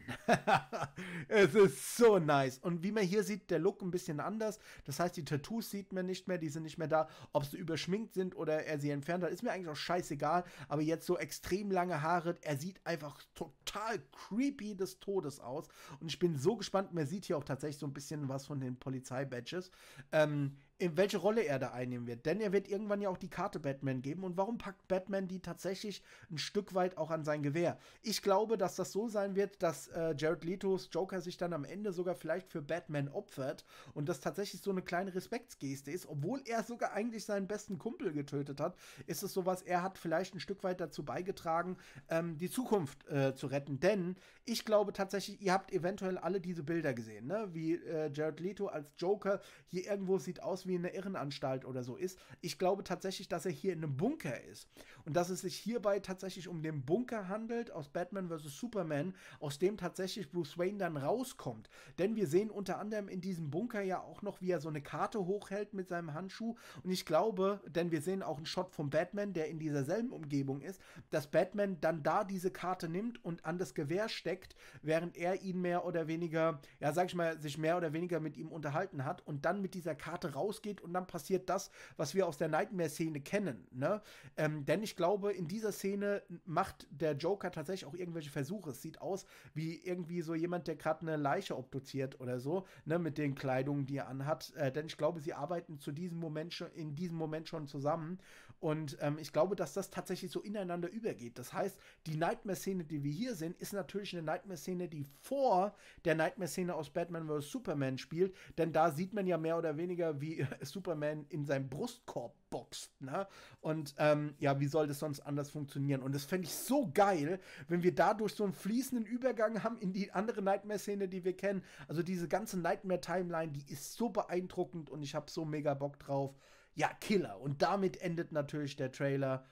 [SPEAKER 1] es ist so nice. Und wie man hier sieht, der Look ein bisschen anders. Das heißt, die Tattoos sieht man nicht mehr, die sind nicht mehr da. Ob sie überschminkt sind oder er sie entfernt hat, ist mir eigentlich auch scheißegal. Aber jetzt so extrem lange Haare, er sieht einfach total creepy des Todes aus. Und ich bin so gespannt, man sieht hier auch tatsächlich so ein bisschen was von den Polizeibadges. Ähm, in welche Rolle er da einnehmen wird. Denn er wird irgendwann ja auch die Karte Batman geben. Und warum packt Batman die tatsächlich ein Stück weit auch an sein Gewehr? Ich glaube, dass das so sein wird, dass äh, Jared Letos Joker sich dann am Ende sogar vielleicht für Batman opfert und das tatsächlich so eine kleine Respektsgeste ist, obwohl er sogar eigentlich seinen besten Kumpel getötet hat, ist es sowas, er hat vielleicht ein Stück weit dazu beigetragen, ähm, die Zukunft äh, zu retten. Denn ich glaube tatsächlich, ihr habt eventuell alle diese Bilder gesehen, ne? wie äh, Jared Leto als Joker hier irgendwo sieht aus sowas wie eine Irrenanstalt oder so ist. Ich glaube tatsächlich, dass er hier in einem Bunker ist und dass es sich hierbei tatsächlich um den Bunker handelt aus Batman vs. Superman, aus dem tatsächlich Bruce Wayne dann rauskommt. Denn wir sehen unter anderem in diesem Bunker ja auch noch, wie er so eine Karte hochhält mit seinem Handschuh. Und ich glaube, denn wir sehen auch einen Shot vom Batman, der in dieser Umgebung ist, dass Batman dann da diese Karte nimmt und an das Gewehr steckt, während er ihn mehr oder weniger, ja, sag ich mal, sich mehr oder weniger mit ihm unterhalten hat und dann mit dieser Karte raus losgeht und dann passiert das, was wir aus der Nightmare-Szene kennen. Ne? Ähm, denn ich glaube, in dieser Szene macht der Joker tatsächlich auch irgendwelche Versuche. Es sieht aus wie irgendwie so jemand, der gerade eine Leiche obduziert oder so, ne, mit den Kleidungen, die er anhat. Äh, denn ich glaube, sie arbeiten zu diesem Moment schon, in diesem Moment schon zusammen und ähm, ich glaube, dass das tatsächlich so ineinander übergeht. Das heißt, die Nightmare-Szene, die wir hier sehen, ist natürlich eine Nightmare-Szene, die vor der Nightmare-Szene aus Batman vs. Superman spielt. Denn da sieht man ja mehr oder weniger, wie Superman in seinem Brustkorb boxt. Ne? Und ähm, ja, wie soll das sonst anders funktionieren? Und das fände ich so geil, wenn wir dadurch so einen fließenden Übergang haben in die andere Nightmare-Szene, die wir kennen. Also diese ganze Nightmare-Timeline, die ist so beeindruckend und ich habe so mega Bock drauf ja, Killer. Und damit endet natürlich der Trailer.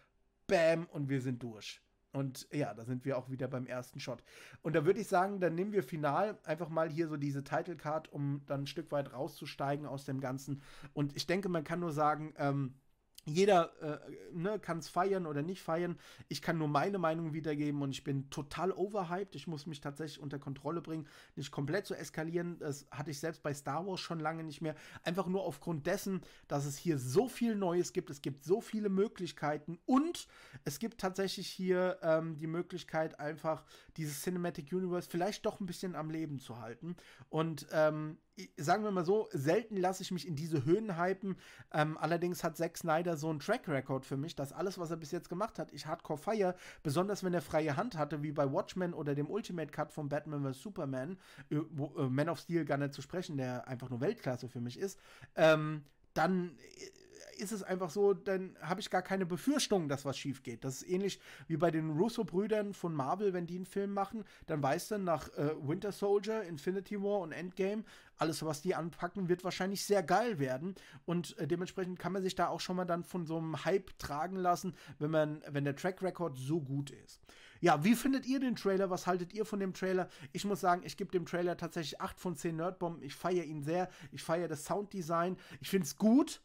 [SPEAKER 1] Bam, und wir sind durch. Und ja, da sind wir auch wieder beim ersten Shot. Und da würde ich sagen, dann nehmen wir final einfach mal hier so diese Title Card, um dann ein Stück weit rauszusteigen aus dem Ganzen. Und ich denke, man kann nur sagen, ähm, jeder äh, ne, kann es feiern oder nicht feiern. Ich kann nur meine Meinung wiedergeben und ich bin total overhyped. Ich muss mich tatsächlich unter Kontrolle bringen, nicht komplett zu eskalieren. Das hatte ich selbst bei Star Wars schon lange nicht mehr. Einfach nur aufgrund dessen, dass es hier so viel Neues gibt. Es gibt so viele Möglichkeiten und es gibt tatsächlich hier ähm, die Möglichkeit, einfach dieses Cinematic Universe vielleicht doch ein bisschen am Leben zu halten. Und ähm, sagen wir mal so, selten lasse ich mich in diese Höhen hypen. Ähm, allerdings hat Zack Snyder so einen Track Record für mich, dass alles, was er bis jetzt gemacht hat, ich hardcore feier, besonders wenn er freie Hand hatte, wie bei Watchmen oder dem Ultimate Cut von Batman vs. Superman, äh, wo, äh, Man of Steel gar nicht zu sprechen, der einfach nur Weltklasse für mich ist, ähm, dann äh, ist es einfach so, dann habe ich gar keine Befürchtung, dass was schief geht. Das ist ähnlich wie bei den Russo-Brüdern von Marvel, wenn die einen Film machen, dann weißt du nach äh, Winter Soldier, Infinity War und Endgame, alles, was die anpacken, wird wahrscheinlich sehr geil werden. Und äh, dementsprechend kann man sich da auch schon mal dann von so einem Hype tragen lassen, wenn man, wenn der Track Record so gut ist. Ja, wie findet ihr den Trailer? Was haltet ihr von dem Trailer? Ich muss sagen, ich gebe dem Trailer tatsächlich 8 von 10 Nerdbomben. Ich feiere ihn sehr. Ich feiere das Sounddesign. Ich finde es gut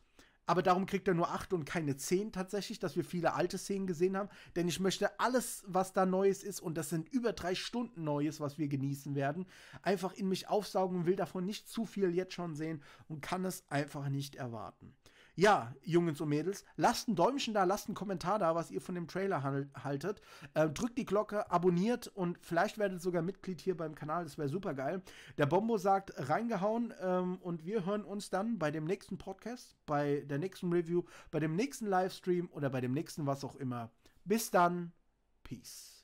[SPEAKER 1] aber darum kriegt er nur 8 und keine 10 tatsächlich, dass wir viele alte Szenen gesehen haben. Denn ich möchte alles, was da Neues ist, und das sind über drei Stunden Neues, was wir genießen werden, einfach in mich aufsaugen und will davon nicht zu viel jetzt schon sehen und kann es einfach nicht erwarten. Ja, Jungs und Mädels, lasst ein Däumchen da, lasst einen Kommentar da, was ihr von dem Trailer haltet. Ähm, drückt die Glocke, abonniert und vielleicht werdet sogar Mitglied hier beim Kanal, das wäre super geil. Der Bombo sagt reingehauen ähm, und wir hören uns dann bei dem nächsten Podcast, bei der nächsten Review, bei dem nächsten Livestream oder bei dem nächsten was auch immer. Bis dann, Peace.